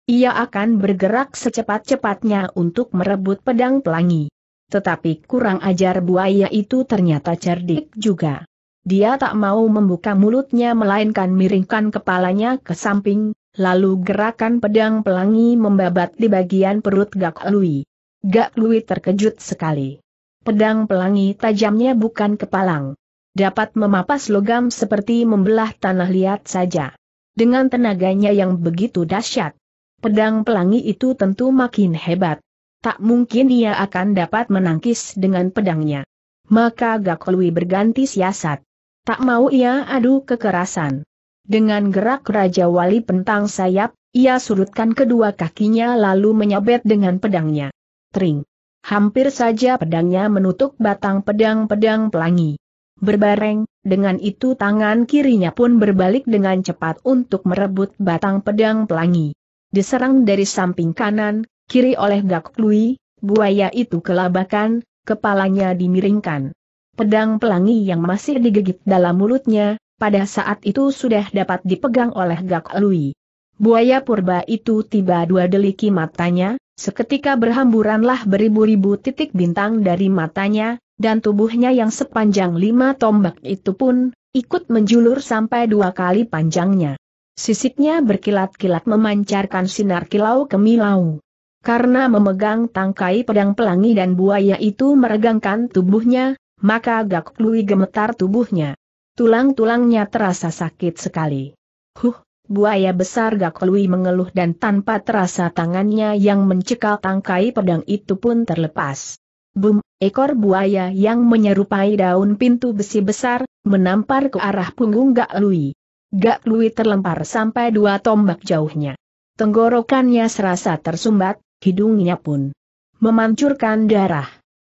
ia akan bergerak secepat-cepatnya untuk merebut pedang pelangi. Tetapi kurang ajar buaya itu ternyata cerdik juga. Dia tak mau membuka mulutnya melainkan miringkan kepalanya ke samping, lalu gerakan pedang pelangi membabat di bagian perut Gak Lui. Gak Lui terkejut sekali. Pedang pelangi tajamnya bukan kepalang dapat memapas logam seperti membelah tanah liat saja. Dengan tenaganya yang begitu dahsyat, pedang pelangi itu tentu makin hebat. Tak mungkin ia akan dapat menangkis dengan pedangnya. Maka Gakolwi berganti siasat. Tak mau ia adu kekerasan. Dengan gerak Raja Wali pentang sayap, ia surutkan kedua kakinya lalu menyabet dengan pedangnya. Tring. Hampir saja pedangnya menutup batang pedang-pedang pelangi berbareng, dengan itu tangan kirinya pun berbalik dengan cepat untuk merebut batang pedang pelangi. Diserang dari samping kanan, kiri oleh Gak Lui, buaya itu kelabakan, kepalanya dimiringkan. Pedang pelangi yang masih digigit dalam mulutnya, pada saat itu sudah dapat dipegang oleh Gak Lui. Buaya purba itu tiba dua deliki matanya, seketika berhamburanlah beribu-ribu titik bintang dari matanya, dan tubuhnya yang sepanjang lima tombak itu pun, ikut menjulur sampai dua kali panjangnya. Sisiknya berkilat-kilat memancarkan sinar kilau kemilau. Karena memegang tangkai pedang pelangi dan buaya itu meregangkan tubuhnya, maka Gak klui gemetar tubuhnya. Tulang-tulangnya terasa sakit sekali. Huh, buaya besar Gak klui mengeluh dan tanpa terasa tangannya yang mencekal tangkai pedang itu pun terlepas. Bum, ekor buaya yang menyerupai daun pintu besi besar, menampar ke arah punggung Gak Lui. Gak Lui terlempar sampai dua tombak jauhnya. Tenggorokannya serasa tersumbat, hidungnya pun memancurkan darah.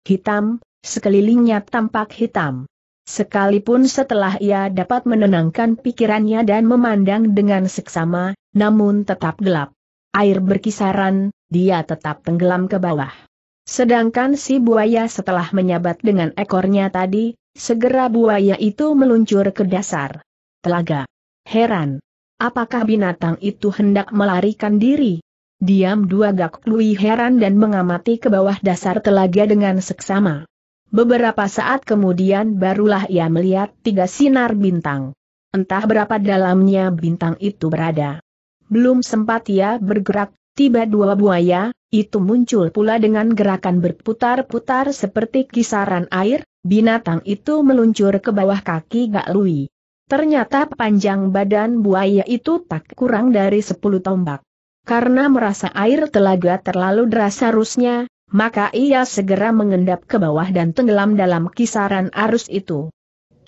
Hitam, sekelilingnya tampak hitam. Sekalipun setelah ia dapat menenangkan pikirannya dan memandang dengan seksama, namun tetap gelap. Air berkisaran, dia tetap tenggelam ke bawah. Sedangkan si buaya setelah menyabat dengan ekornya tadi, segera buaya itu meluncur ke dasar telaga. Heran. Apakah binatang itu hendak melarikan diri? Diam dua gak Lui heran dan mengamati ke bawah dasar telaga dengan seksama. Beberapa saat kemudian barulah ia melihat tiga sinar bintang. Entah berapa dalamnya bintang itu berada. Belum sempat ia bergerak, tiba dua buaya, itu muncul pula dengan gerakan berputar-putar seperti kisaran air, binatang itu meluncur ke bawah kaki Gak Lui. Ternyata panjang badan buaya itu tak kurang dari 10 tombak. Karena merasa air telaga terlalu deras arusnya, maka ia segera mengendap ke bawah dan tenggelam dalam kisaran arus itu.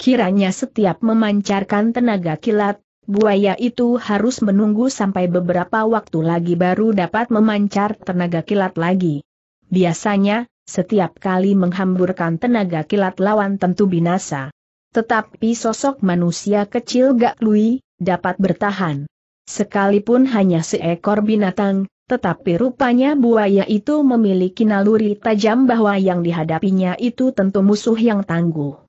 Kiranya setiap memancarkan tenaga kilat, buaya itu harus menunggu sampai beberapa waktu lagi baru dapat memancar tenaga kilat lagi. Biasanya, setiap kali menghamburkan tenaga kilat lawan tentu binasa. Tetapi sosok manusia kecil Gak Lui, dapat bertahan. Sekalipun hanya seekor binatang, tetapi rupanya buaya itu memiliki naluri tajam bahwa yang dihadapinya itu tentu musuh yang tangguh.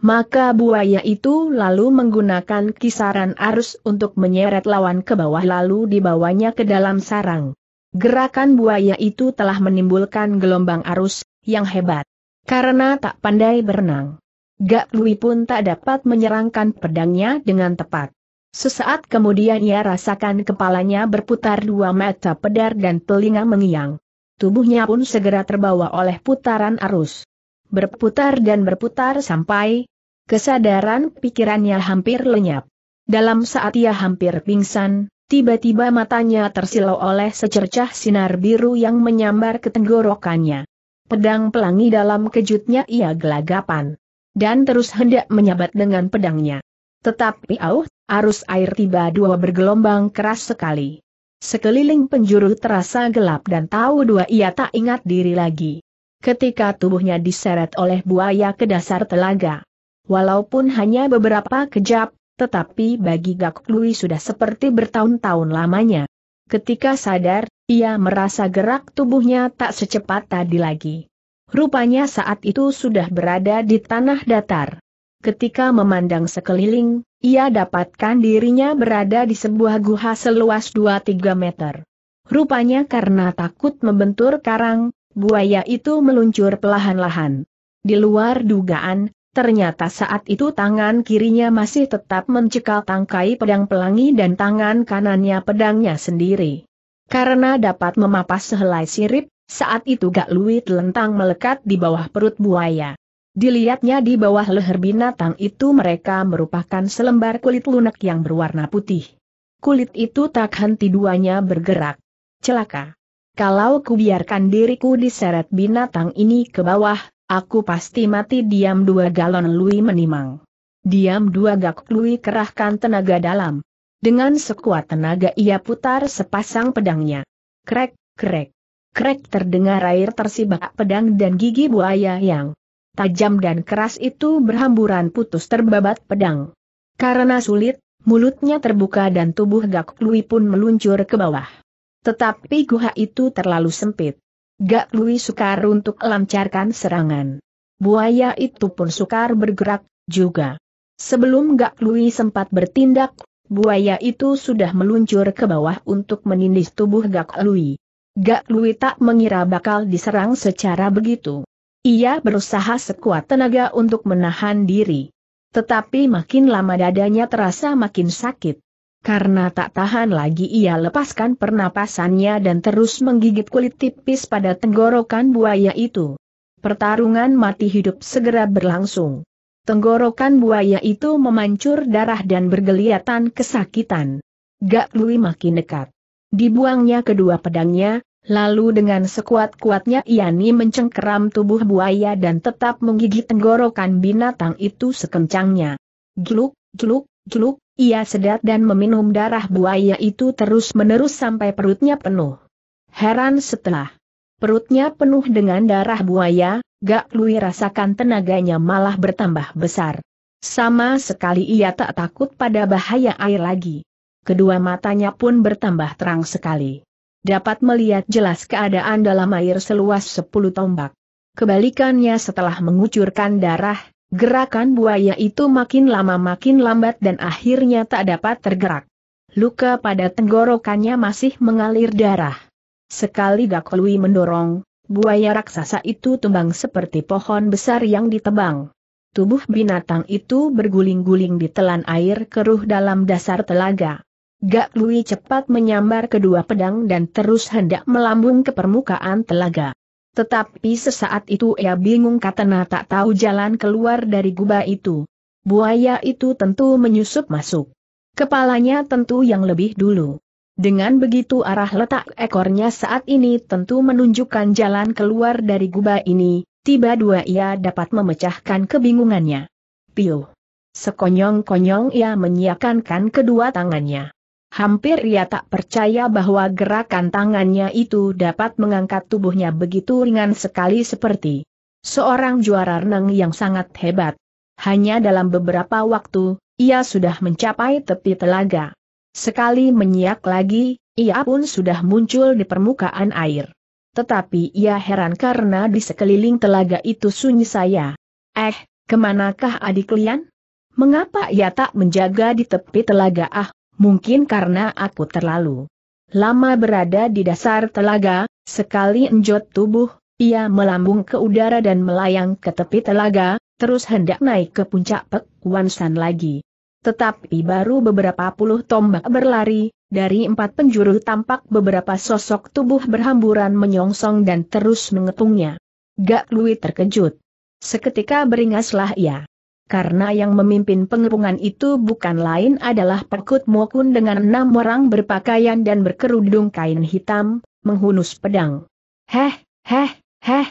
Maka buaya itu lalu menggunakan kisaran arus untuk menyeret lawan ke bawah lalu dibawanya ke dalam sarang. Gerakan buaya itu telah menimbulkan gelombang arus yang hebat. Karena tak pandai berenang. Gak Lui pun tak dapat menyerangkan pedangnya dengan tepat. Sesaat kemudian ia rasakan kepalanya berputar dua mata pedar dan telinga mengiang. Tubuhnya pun segera terbawa oleh putaran arus berputar dan berputar sampai, Kesadaran pikirannya hampir lenyap. Dalam saat ia hampir pingsan, tiba-tiba matanya tersilau oleh secercah sinar biru yang menyambar ke tenggorokannya. Pedang pelangi dalam kejutnya ia gelagapan. Dan terus hendak menyabat dengan pedangnya. Tetapi auh, arus air tiba dua bergelombang keras sekali. Sekeliling penjuru terasa gelap dan tahu dua ia tak ingat diri lagi. Ketika tubuhnya diseret oleh buaya ke dasar telaga, Walaupun hanya beberapa kejap, tetapi bagi Gak Lui sudah seperti bertahun-tahun lamanya. Ketika sadar, ia merasa gerak tubuhnya tak secepat tadi lagi. Rupanya saat itu sudah berada di tanah datar. Ketika memandang sekeliling, ia dapatkan dirinya berada di sebuah guha seluas 2-3 meter. Rupanya karena takut membentur karang, buaya itu meluncur pelahan-lahan. Di luar dugaan, Ternyata saat itu tangan kirinya masih tetap mencekal tangkai pedang pelangi dan tangan kanannya pedangnya sendiri. Karena dapat memapas sehelai sirip, saat itu Gak Luit lentang melekat di bawah perut buaya. Dilihatnya di bawah leher binatang itu mereka merupakan selembar kulit lunak yang berwarna putih. Kulit itu tak henti duanya bergerak. Celaka. Kalau kubiarkan diriku diseret binatang ini ke bawah, Aku pasti mati diam dua galon Lui menimang. Diam dua gak Lui kerahkan tenaga dalam. Dengan sekuat tenaga ia putar sepasang pedangnya. Krek, krek. Krek terdengar air tersibak pedang dan gigi buaya yang tajam dan keras itu berhamburan putus terbabat pedang. Karena sulit, mulutnya terbuka dan tubuh Gak Lui pun meluncur ke bawah. Tetapi guha itu terlalu sempit. Gak Lui sukar untuk lancarkan serangan. Buaya itu pun sukar bergerak, juga. Sebelum Gak Lui sempat bertindak, buaya itu sudah meluncur ke bawah untuk menindis tubuh Gak Lui. Gak Lui tak mengira bakal diserang secara begitu. Ia berusaha sekuat tenaga untuk menahan diri. Tetapi makin lama dadanya terasa makin sakit. Karena tak tahan lagi ia lepaskan pernapasannya dan terus menggigit kulit tipis pada tenggorokan buaya itu. Pertarungan mati hidup segera berlangsung. Tenggorokan buaya itu memancur darah dan bergeliatan kesakitan. Gak Lui makin dekat. Dibuangnya kedua pedangnya, lalu dengan sekuat-kuatnya Iani mencengkeram tubuh buaya dan tetap menggigit tenggorokan binatang itu sekencangnya. Gluk, gluk, gluk, ia sedat dan meminum darah buaya itu terus-menerus sampai perutnya penuh. Heran setelah perutnya penuh dengan darah buaya, Gak Lui rasakan tenaganya malah bertambah besar. Sama sekali ia tak takut pada bahaya air lagi. Kedua matanya pun bertambah terang sekali. Dapat melihat jelas keadaan dalam air seluas 10 tombak. Kebalikannya setelah mengucurkan darah, Gerakan buaya itu makin lama makin lambat dan akhirnya tak dapat tergerak. Luka pada tenggorokannya masih mengalir darah. Sekali Gak Lui mendorong, buaya raksasa itu tumbang seperti pohon besar yang ditebang. Tubuh binatang itu berguling-guling di telan air keruh dalam dasar telaga. Gak Lui cepat menyambar kedua pedang dan terus hendak melambung ke permukaan telaga. Tetapi sesaat itu ia bingung katana tak tahu jalan keluar dari gubah itu. Buaya itu tentu menyusup masuk. Kepalanya tentu yang lebih dulu. Dengan begitu arah letak ekornya saat ini tentu menunjukkan jalan keluar dari gubah ini, tiba dua ia dapat memecahkan kebingungannya. Piuh! Sekonyong-konyong ia menyiakankan kedua tangannya. Hampir ia tak percaya bahwa gerakan tangannya itu dapat mengangkat tubuhnya begitu ringan sekali seperti seorang juara renang yang sangat hebat. Hanya dalam beberapa waktu, ia sudah mencapai tepi telaga. Sekali menyiak lagi, ia pun sudah muncul di permukaan air. Tetapi ia heran karena di sekeliling telaga itu sunyi saya. Eh, kemanakah adik kalian? Mengapa ia tak menjaga di tepi telaga ah? mungkin karena aku terlalu lama berada di dasar telaga, sekali enjot tubuh, ia melambung ke udara dan melayang ke tepi telaga, terus hendak naik ke puncak Pek lagi. Tetapi baru beberapa puluh tombak berlari, dari empat penjuru tampak beberapa sosok tubuh berhamburan menyongsong dan terus mengepungnya. Gak Lui terkejut. Seketika beringaslah ia karena yang memimpin pengepungan itu bukan lain adalah Pekut Mokun dengan enam orang berpakaian dan berkerudung kain hitam, menghunus pedang. Heh, heh, heh,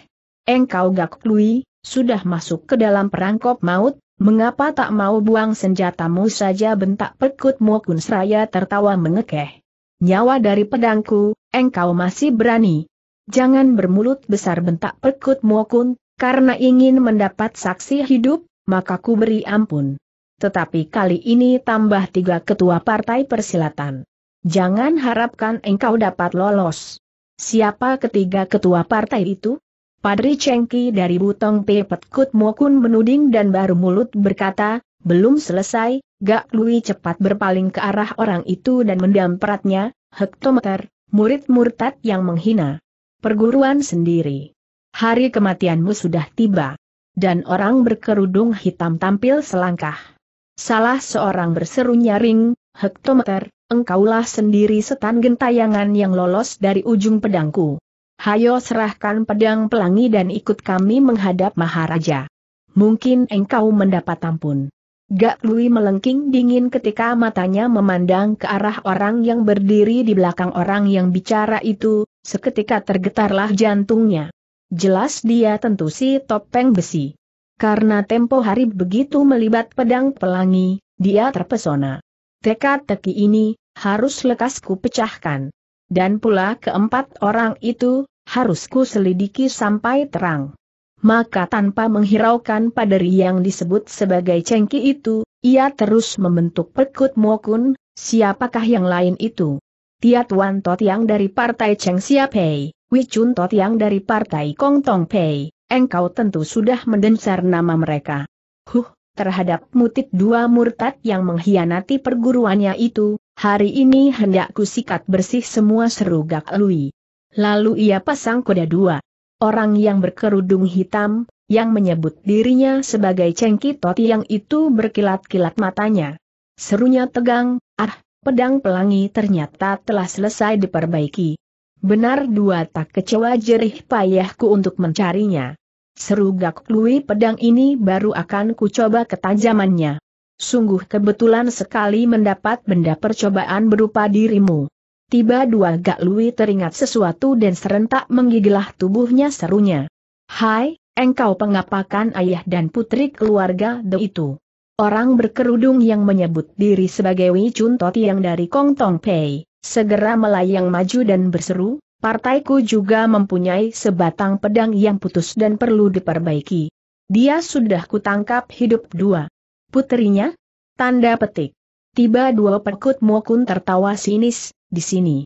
engkau gak klui, sudah masuk ke dalam perangkop maut, mengapa tak mau buang senjatamu saja bentak Pekut Mokun seraya tertawa mengekeh. Nyawa dari pedangku, engkau masih berani. Jangan bermulut besar bentak Pekut Mokun, karena ingin mendapat saksi hidup, maka ku beri ampun. Tetapi kali ini tambah tiga ketua partai persilatan. Jangan harapkan engkau dapat lolos. Siapa ketiga ketua partai itu? Padri Cengki dari Butong Pepet Kut Mokun menuding dan baru mulut berkata, belum selesai, Gak Lui cepat berpaling ke arah orang itu dan mendampratnya, hektometer, murid murtad yang menghina. Perguruan sendiri. Hari kematianmu sudah tiba dan orang berkerudung hitam tampil selangkah. Salah seorang berseru nyaring, hektometer, engkaulah sendiri setan gentayangan yang lolos dari ujung pedangku. Hayo serahkan pedang pelangi dan ikut kami menghadap Maharaja. Mungkin engkau mendapat ampun. Gak Lui melengking dingin ketika matanya memandang ke arah orang yang berdiri di belakang orang yang bicara itu, seketika tergetarlah jantungnya. Jelas dia tentu si topeng besi. Karena tempo hari begitu melibat pedang pelangi, dia terpesona. Tekad teki ini, harus lekas pecahkan. Dan pula keempat orang itu, harus ku selidiki sampai terang. Maka tanpa menghiraukan paderi yang disebut sebagai cengki itu, ia terus membentuk pekut mokun, siapakah yang lain itu. Tia Tuan Tot yang dari Partai Cheng Sia Pei, Tot yang dari Partai Kong Tong Pei, engkau tentu sudah mendengar nama mereka. Huh, terhadap mutit dua murtad yang mengkhianati perguruannya itu, hari ini hendak sikat bersih semua serugak Lui. Lalu ia pasang kuda dua. Orang yang berkerudung hitam, yang menyebut dirinya sebagai Cengki Tot yang itu berkilat-kilat matanya. Serunya tegang, pedang pelangi ternyata telah selesai diperbaiki. Benar dua tak kecewa jerih payahku untuk mencarinya. Seru gak klui pedang ini baru akan kucoba ketajamannya. Sungguh kebetulan sekali mendapat benda percobaan berupa dirimu. Tiba dua gak lui teringat sesuatu dan serentak menggigilah tubuhnya serunya. Hai, engkau pengapakan ayah dan putri keluarga de itu. Orang berkerudung yang menyebut diri sebagai Wei Chun Toti yang dari Kong Tong Pei, segera melayang maju dan berseru, partaiku juga mempunyai sebatang pedang yang putus dan perlu diperbaiki. Dia sudah kutangkap hidup dua. Putrinya? Tanda petik. Tiba dua perkut Mokun tertawa sinis, di sini.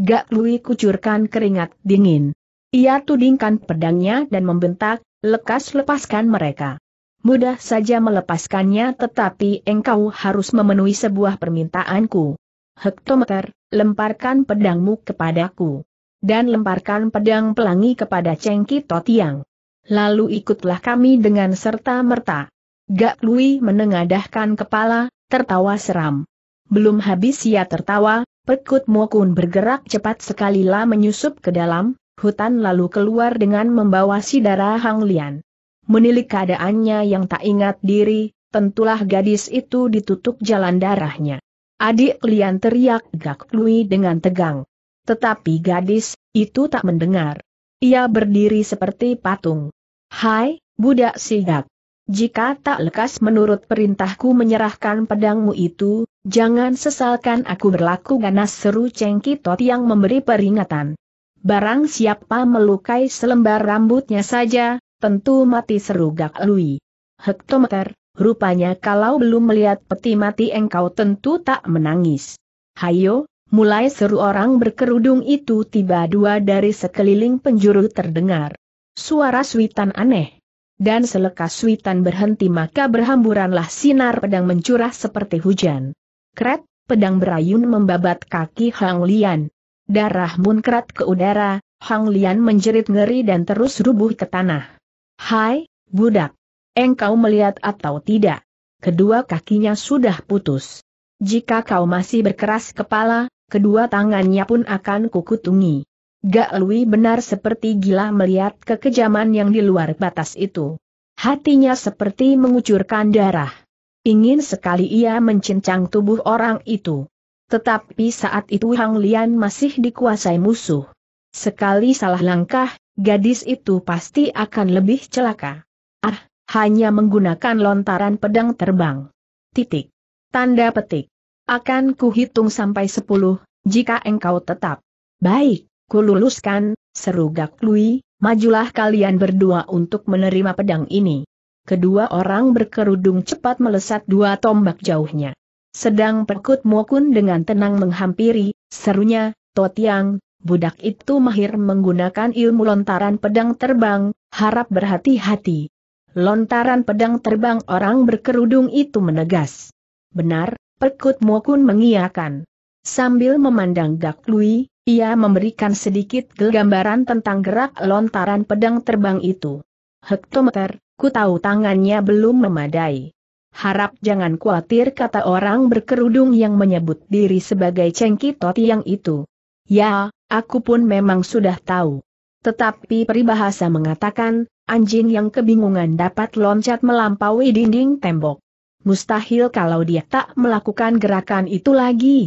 Gak Lui kucurkan keringat dingin. Ia tudingkan pedangnya dan membentak, lekas lepaskan mereka mudah saja melepaskannya tetapi engkau harus memenuhi sebuah permintaanku. Hektometer, lemparkan pedangmu kepadaku. Dan lemparkan pedang pelangi kepada Cengki Totiang. Lalu ikutlah kami dengan serta-merta. Gak Lui menengadahkan kepala, tertawa seram. Belum habis ia tertawa, Pekut Mokun bergerak cepat sekali lah menyusup ke dalam, hutan lalu keluar dengan membawa si darah Hang Lian menilik keadaannya yang tak ingat diri, tentulah gadis itu ditutup jalan darahnya. Adik Lian teriak Gak Lui dengan tegang. Tetapi gadis, itu tak mendengar. Ia berdiri seperti patung. Hai, budak sigak. Jika tak lekas menurut perintahku menyerahkan pedangmu itu, jangan sesalkan aku berlaku ganas seru cengkitot yang memberi peringatan. Barang siapa melukai selembar rambutnya saja, Tentu mati seru Gak Lui. Hektometer, rupanya kalau belum melihat peti mati engkau tentu tak menangis. Hayo, mulai seru orang berkerudung itu tiba dua dari sekeliling penjuru terdengar. Suara suitan aneh. Dan selekas suitan berhenti maka berhamburanlah sinar pedang mencurah seperti hujan. Kret, pedang berayun membabat kaki Hang Lian. Darah munkrat ke udara, Hang Lian menjerit ngeri dan terus rubuh ke tanah. Hai, budak. Engkau melihat atau tidak? Kedua kakinya sudah putus. Jika kau masih berkeras kepala, kedua tangannya pun akan kukutungi. Gak Lui benar seperti gila melihat kekejaman yang di luar batas itu. Hatinya seperti mengucurkan darah. Ingin sekali ia mencincang tubuh orang itu. Tetapi saat itu Hang Lian masih dikuasai musuh. Sekali salah langkah, gadis itu pasti akan lebih celaka. Ah, hanya menggunakan lontaran pedang terbang. Titik. Tanda petik. Akan kuhitung sampai sepuluh, jika engkau tetap. Baik, kululuskan, seru Gak Lui, majulah kalian berdua untuk menerima pedang ini. Kedua orang berkerudung cepat melesat dua tombak jauhnya. Sedang perkut Mokun dengan tenang menghampiri, serunya, Totiang, budak itu mahir menggunakan ilmu lontaran pedang terbang, harap berhati-hati. Lontaran pedang terbang orang berkerudung itu menegas. Benar, Perkut Mokun mengiakan. Sambil memandang Gak Lui, ia memberikan sedikit gambaran tentang gerak lontaran pedang terbang itu. Hektometer, ku tahu tangannya belum memadai. Harap jangan khawatir kata orang berkerudung yang menyebut diri sebagai Cengki yang itu. Ya, Aku pun memang sudah tahu. Tetapi peribahasa mengatakan, anjing yang kebingungan dapat loncat melampaui dinding tembok. Mustahil kalau dia tak melakukan gerakan itu lagi.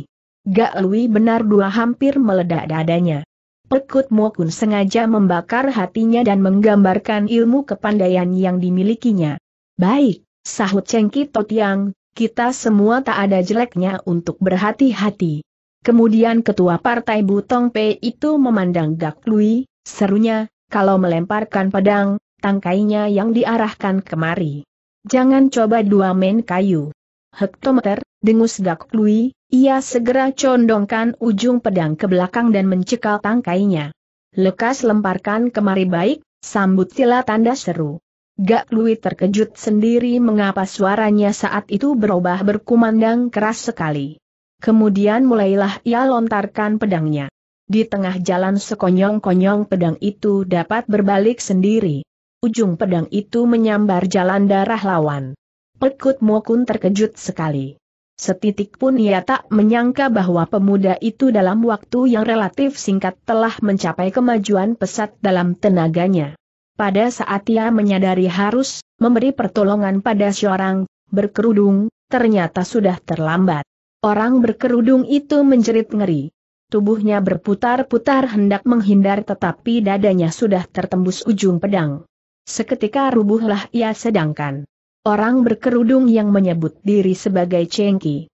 Gak Lui benar dua hampir meledak dadanya. Pekut Mokun sengaja membakar hatinya dan menggambarkan ilmu kepandaian yang dimilikinya. Baik, sahut Cengki Totiang, kita semua tak ada jeleknya untuk berhati-hati. Kemudian ketua partai Butong Pei itu memandang Gak Lui, serunya, kalau melemparkan pedang, tangkainya yang diarahkan kemari. Jangan coba dua main kayu. Hektometer, dengus Gak Lui, ia segera condongkan ujung pedang ke belakang dan mencekal tangkainya. Lekas lemparkan kemari baik, sambut sila tanda seru. Gak Lui terkejut sendiri mengapa suaranya saat itu berubah berkumandang keras sekali. Kemudian mulailah ia lontarkan pedangnya. Di tengah jalan sekonyong-konyong pedang itu dapat berbalik sendiri. Ujung pedang itu menyambar jalan darah lawan. Pekut Mokun terkejut sekali. Setitik pun ia tak menyangka bahwa pemuda itu dalam waktu yang relatif singkat telah mencapai kemajuan pesat dalam tenaganya. Pada saat ia menyadari harus memberi pertolongan pada seorang berkerudung, ternyata sudah terlambat. Orang berkerudung itu menjerit ngeri. Tubuhnya berputar-putar hendak menghindar tetapi dadanya sudah tertembus ujung pedang. Seketika rubuhlah ia sedangkan. Orang berkerudung yang menyebut diri sebagai Cengki.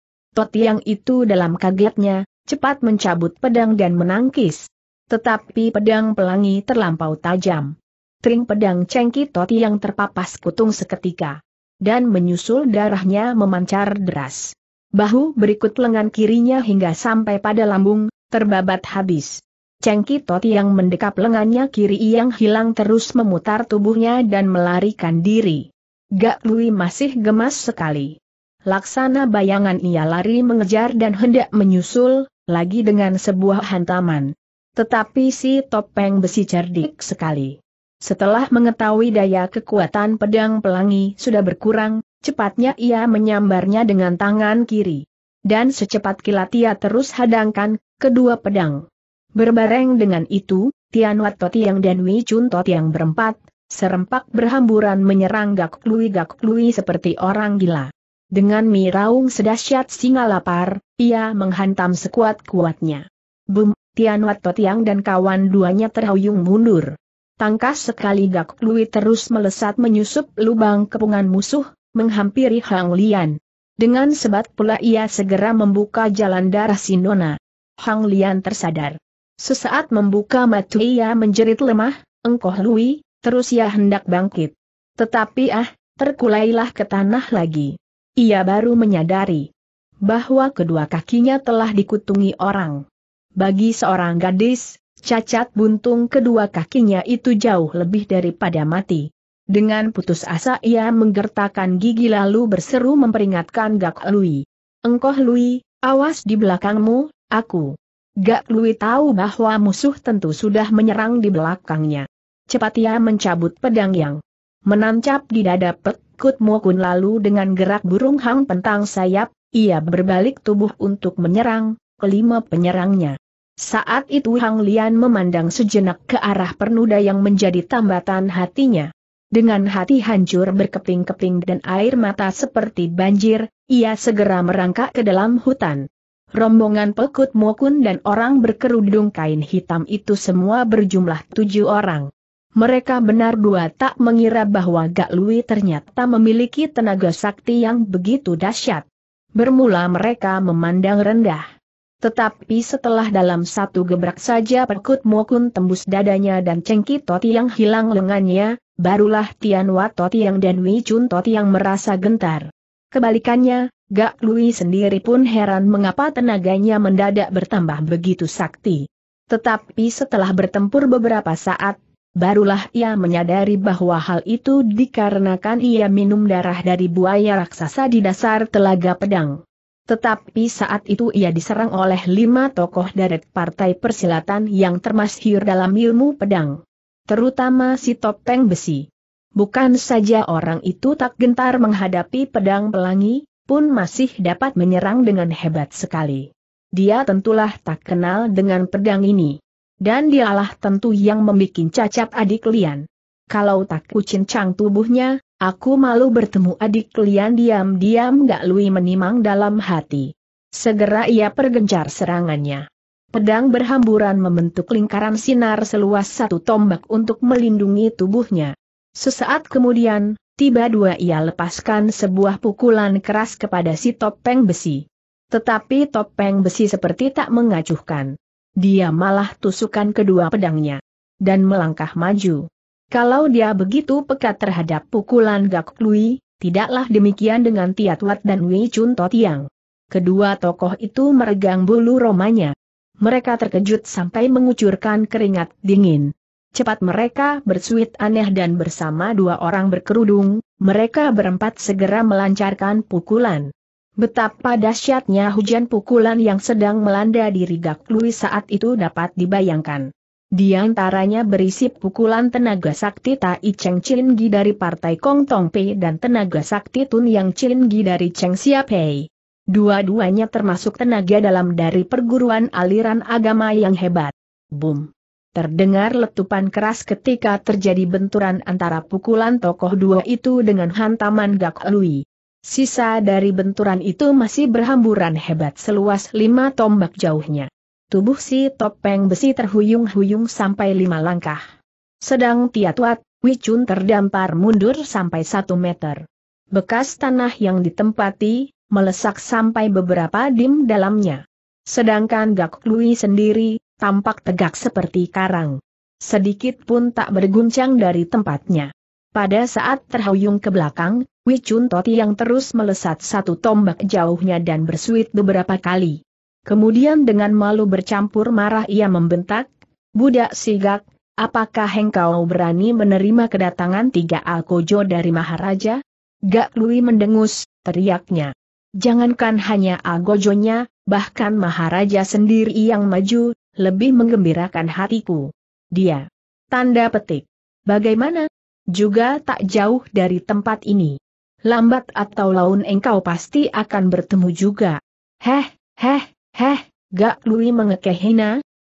yang itu dalam kagetnya, cepat mencabut pedang dan menangkis. Tetapi pedang pelangi terlampau tajam. Tring pedang Cengki yang terpapas kutung seketika. Dan menyusul darahnya memancar deras. Bahu berikut lengan kirinya hingga sampai pada lambung, terbabat habis. Cengki Toti yang mendekap lengannya kiri yang hilang terus memutar tubuhnya dan melarikan diri. Gak Lui masih gemas sekali. Laksana bayangan ia lari mengejar dan hendak menyusul, lagi dengan sebuah hantaman. Tetapi si topeng besi cerdik sekali. Setelah mengetahui daya kekuatan pedang pelangi sudah berkurang, Cepatnya ia menyambarnya dengan tangan kiri. Dan secepat kilat ia terus hadangkan, kedua pedang. Berbareng dengan itu, Tian Wat Totiang dan Wei Chun Totiang berempat, serempak berhamburan menyerang Gak Lui Gak Lui seperti orang gila. Dengan miraung sedahsyat singa lapar, ia menghantam sekuat-kuatnya. Bum, Wat Totiang dan kawan duanya terhuyung mundur. Tangkas sekali Gak Lui terus melesat menyusup lubang kepungan musuh, menghampiri Hang Lian. Dengan sebat pula ia segera membuka jalan darah Sinona. Hang Lian tersadar. Sesaat membuka mata ia menjerit lemah, engkoh Lui, terus ia hendak bangkit. Tetapi ah, terkulailah ke tanah lagi. Ia baru menyadari bahwa kedua kakinya telah dikutungi orang. Bagi seorang gadis, cacat buntung kedua kakinya itu jauh lebih daripada mati. Dengan putus asa ia menggertakkan gigi lalu berseru memperingatkan Gak Lui. Engkoh Lui, awas di belakangmu, aku. Gak Lui tahu bahwa musuh tentu sudah menyerang di belakangnya. Cepat ia mencabut pedang yang menancap di dada pekut Mokun lalu dengan gerak burung hang pentang sayap, ia berbalik tubuh untuk menyerang, kelima penyerangnya. Saat itu Hang Lian memandang sejenak ke arah pernuda yang menjadi tambatan hatinya. Dengan hati hancur berkeping-keping dan air mata seperti banjir, ia segera merangkak ke dalam hutan. Rombongan pekut mokun dan orang berkerudung kain hitam itu semua berjumlah tujuh orang. Mereka benar dua tak mengira bahwa Gak Lui ternyata memiliki tenaga sakti yang begitu dahsyat. Bermula mereka memandang rendah. Tetapi setelah dalam satu gebrak saja Perkut Mokun tembus dadanya dan cengki toti yang hilang lengannya, barulah Tian Wato yang dan Wei Chun Toti yang merasa gentar. Kebalikannya, Gak Lui sendiri pun heran mengapa tenaganya mendadak bertambah begitu sakti. Tetapi setelah bertempur beberapa saat, barulah ia menyadari bahwa hal itu dikarenakan ia minum darah dari buaya raksasa di dasar telaga pedang. Tetapi saat itu ia diserang oleh lima tokoh dari partai persilatan yang termasyhur dalam ilmu pedang terutama si topeng besi. Bukan saja orang itu tak gentar menghadapi pedang pelangi, pun masih dapat menyerang dengan hebat sekali. Dia tentulah tak kenal dengan pedang ini. Dan dialah tentu yang membuat cacat adik Lian. Kalau tak kucincang tubuhnya, aku malu bertemu adik Lian diam-diam gak lui menimang dalam hati. Segera ia pergencar serangannya. Pedang berhamburan membentuk lingkaran sinar seluas satu tombak untuk melindungi tubuhnya. Sesaat kemudian, tiba dua ia lepaskan sebuah pukulan keras kepada si topeng besi. Tetapi topeng besi seperti tak mengacuhkan. Dia malah tusukan kedua pedangnya. Dan melangkah maju. Kalau dia begitu pekat terhadap pukulan Gak Lui, tidaklah demikian dengan Tiat Wat dan Wei Chun Totiang. Kedua tokoh itu meregang bulu romanya mereka terkejut sampai mengucurkan keringat dingin. Cepat mereka bersuit aneh dan bersama dua orang berkerudung, mereka berempat segera melancarkan pukulan. Betapa dahsyatnya hujan pukulan yang sedang melanda diri Gak Louis saat itu dapat dibayangkan. Di antaranya berisi pukulan tenaga sakti Tai Cheng Chin Gi dari Partai Kong Tong Pei dan tenaga sakti Tun Yang Chin Gi dari Cheng Xia Pei. Dua-duanya termasuk tenaga dalam dari perguruan aliran agama yang hebat. Boom. Terdengar letupan keras ketika terjadi benturan antara pukulan tokoh dua itu dengan hantaman Gak Lui. Sisa dari benturan itu masih berhamburan hebat seluas lima tombak jauhnya. Tubuh si topeng besi terhuyung-huyung sampai lima langkah. Sedang Tiatuat, Wicun terdampar mundur sampai satu meter. Bekas tanah yang ditempati, melesak sampai beberapa dim dalamnya. Sedangkan Gak Lui sendiri, tampak tegak seperti karang. Sedikit pun tak berguncang dari tempatnya. Pada saat terhuyung ke belakang, Wicun Toti yang terus melesat satu tombak jauhnya dan bersuit beberapa kali. Kemudian dengan malu bercampur marah ia membentak, Budak Sigak, apakah engkau berani menerima kedatangan tiga Alkojo dari Maharaja? Gak Lui mendengus, teriaknya. Jangankan hanya agojonya, bahkan Maharaja sendiri yang maju, lebih menggembirakan hatiku. Dia. Tanda petik. Bagaimana? Juga tak jauh dari tempat ini. Lambat atau laun engkau pasti akan bertemu juga. Heh, heh, heh, gak lui mengekeh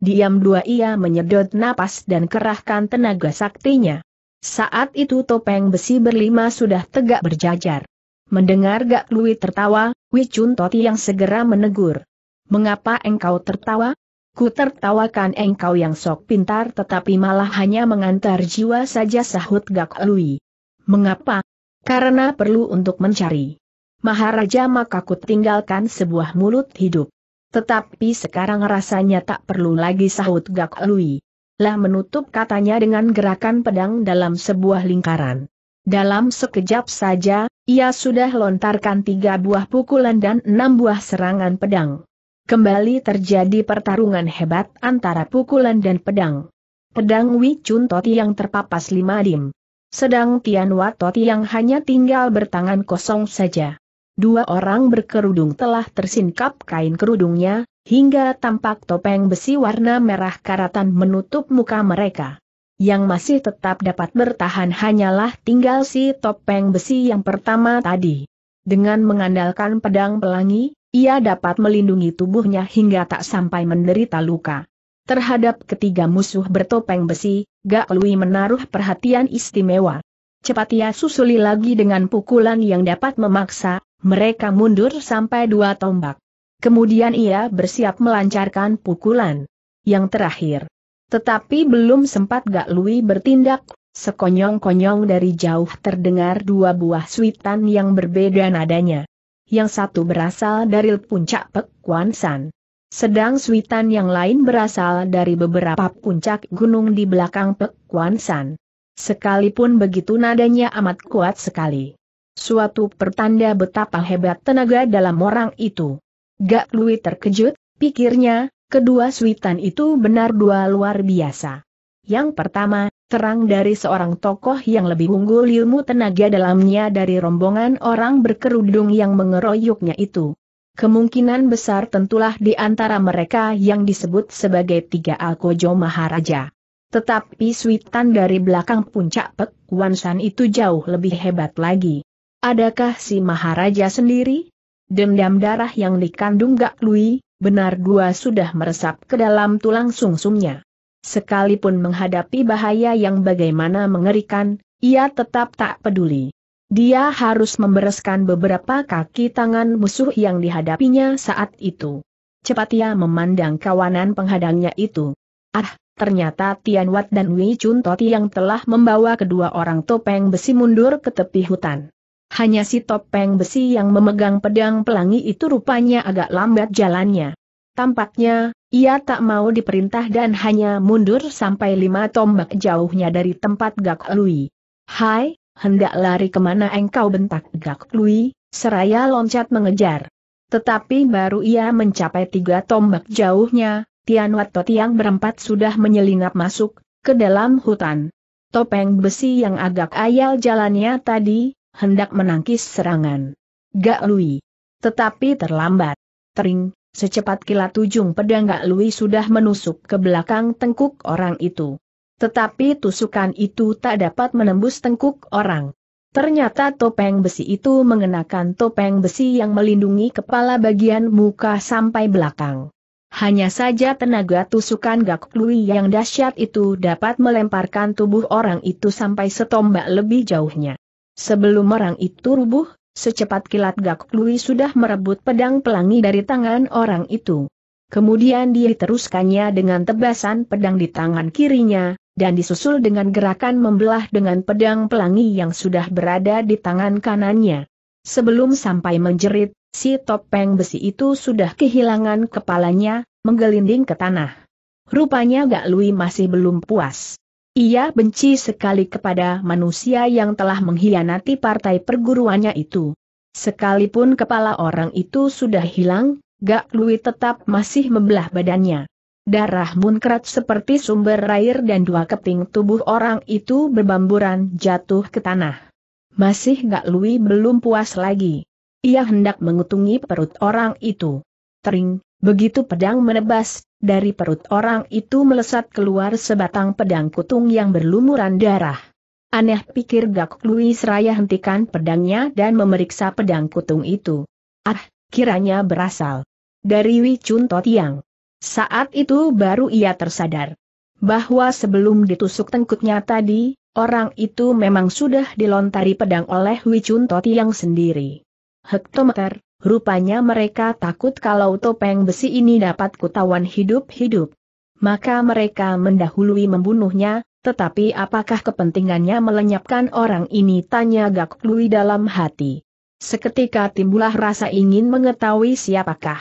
diam dua ia menyedot napas dan kerahkan tenaga saktinya. Saat itu topeng besi berlima sudah tegak berjajar. Mendengar Gak Lui tertawa, Wicun Toti yang segera menegur. Mengapa engkau tertawa? Ku tertawakan engkau yang sok pintar tetapi malah hanya mengantar jiwa saja sahut Gak Lui. Mengapa? Karena perlu untuk mencari. Maharaja maka ku tinggalkan sebuah mulut hidup. Tetapi sekarang rasanya tak perlu lagi sahut Gak Lui. Lah menutup katanya dengan gerakan pedang dalam sebuah lingkaran. Dalam sekejap saja, ia sudah lontarkan tiga buah pukulan dan enam buah serangan pedang. Kembali terjadi pertarungan hebat antara pukulan dan pedang. Pedang Chun Toti yang terpapas lima dim. Sedang Tian Toti yang hanya tinggal bertangan kosong saja. Dua orang berkerudung telah tersingkap kain kerudungnya, hingga tampak topeng besi warna merah karatan menutup muka mereka. Yang masih tetap dapat bertahan hanyalah tinggal si topeng besi yang pertama tadi. Dengan mengandalkan pedang pelangi, ia dapat melindungi tubuhnya hingga tak sampai menderita luka. Terhadap ketiga musuh bertopeng besi, Gak Lui menaruh perhatian istimewa. Cepat ia susuli lagi dengan pukulan yang dapat memaksa, mereka mundur sampai dua tombak. Kemudian ia bersiap melancarkan pukulan. Yang terakhir, tetapi belum sempat Gak Lui bertindak, sekonyong-konyong dari jauh terdengar dua buah suitan yang berbeda nadanya. Yang satu berasal dari puncak Pek San. Sedang suitan yang lain berasal dari beberapa puncak gunung di belakang Pek San. Sekalipun begitu nadanya amat kuat sekali. Suatu pertanda betapa hebat tenaga dalam orang itu. Gak Lui terkejut, pikirnya, Kedua suitan itu benar dua luar biasa. Yang pertama, terang dari seorang tokoh yang lebih unggul ilmu tenaga dalamnya dari rombongan orang berkerudung yang mengeroyoknya itu. Kemungkinan besar tentulah di antara mereka yang disebut sebagai Tiga Alkojo Maharaja. Tetapi suitan dari belakang puncak Pek Wan San itu jauh lebih hebat lagi. Adakah si Maharaja sendiri? Dendam darah yang dikandung Gak Lui, benar dua sudah meresap ke dalam tulang sungsumnya. Sekalipun menghadapi bahaya yang bagaimana mengerikan, ia tetap tak peduli. Dia harus membereskan beberapa kaki tangan musuh yang dihadapinya saat itu. Cepat ia memandang kawanan penghadangnya itu. Ah, ternyata Tian Wat dan Wei Chun Toti yang telah membawa kedua orang topeng besi mundur ke tepi hutan. Hanya si topeng besi yang memegang pedang pelangi itu rupanya agak lambat jalannya. Tampaknya, ia tak mau diperintah dan hanya mundur sampai lima tombak jauhnya dari tempat Gak Lui. Hai, hendak lari kemana engkau bentak Gak Lui, seraya loncat mengejar. Tetapi baru ia mencapai tiga tombak jauhnya, Tian Tot yang berempat sudah menyelinap masuk, ke dalam hutan. Topeng besi yang agak ayal jalannya tadi, hendak menangkis serangan. Gak Lui. Tetapi terlambat. Tering, secepat kilat ujung pedang Gak Lui sudah menusuk ke belakang tengkuk orang itu. Tetapi tusukan itu tak dapat menembus tengkuk orang. Ternyata topeng besi itu mengenakan topeng besi yang melindungi kepala bagian muka sampai belakang. Hanya saja tenaga tusukan Gak Lui yang dahsyat itu dapat melemparkan tubuh orang itu sampai setombak lebih jauhnya. Sebelum orang itu rubuh, secepat kilat Gak Lui sudah merebut pedang pelangi dari tangan orang itu. Kemudian dia teruskannya dengan tebasan pedang di tangan kirinya, dan disusul dengan gerakan membelah dengan pedang pelangi yang sudah berada di tangan kanannya. Sebelum sampai menjerit, si topeng besi itu sudah kehilangan kepalanya, menggelinding ke tanah. Rupanya Gak Lui masih belum puas. Ia benci sekali kepada manusia yang telah mengkhianati partai perguruannya itu. Sekalipun kepala orang itu sudah hilang, Gak Lui tetap masih membelah badannya. Darah munkrat seperti sumber air dan dua keping tubuh orang itu berbamburan jatuh ke tanah. Masih Gak Lui belum puas lagi. Ia hendak mengutungi perut orang itu. Tering, begitu pedang menebas, dari perut orang itu melesat keluar sebatang pedang kutung yang berlumuran darah. Aneh pikir Gak Louis Raya hentikan pedangnya dan memeriksa pedang kutung itu. Ah, kiranya berasal dari Wicun Totiang. Saat itu baru ia tersadar bahwa sebelum ditusuk tengkutnya tadi, orang itu memang sudah dilontari pedang oleh Wicun Totiang sendiri. Hektometer, Rupanya mereka takut kalau topeng besi ini dapat kutawan hidup-hidup. Maka mereka mendahului membunuhnya, tetapi apakah kepentingannya melenyapkan orang ini tanya Gak Lui dalam hati. Seketika timbulah rasa ingin mengetahui siapakah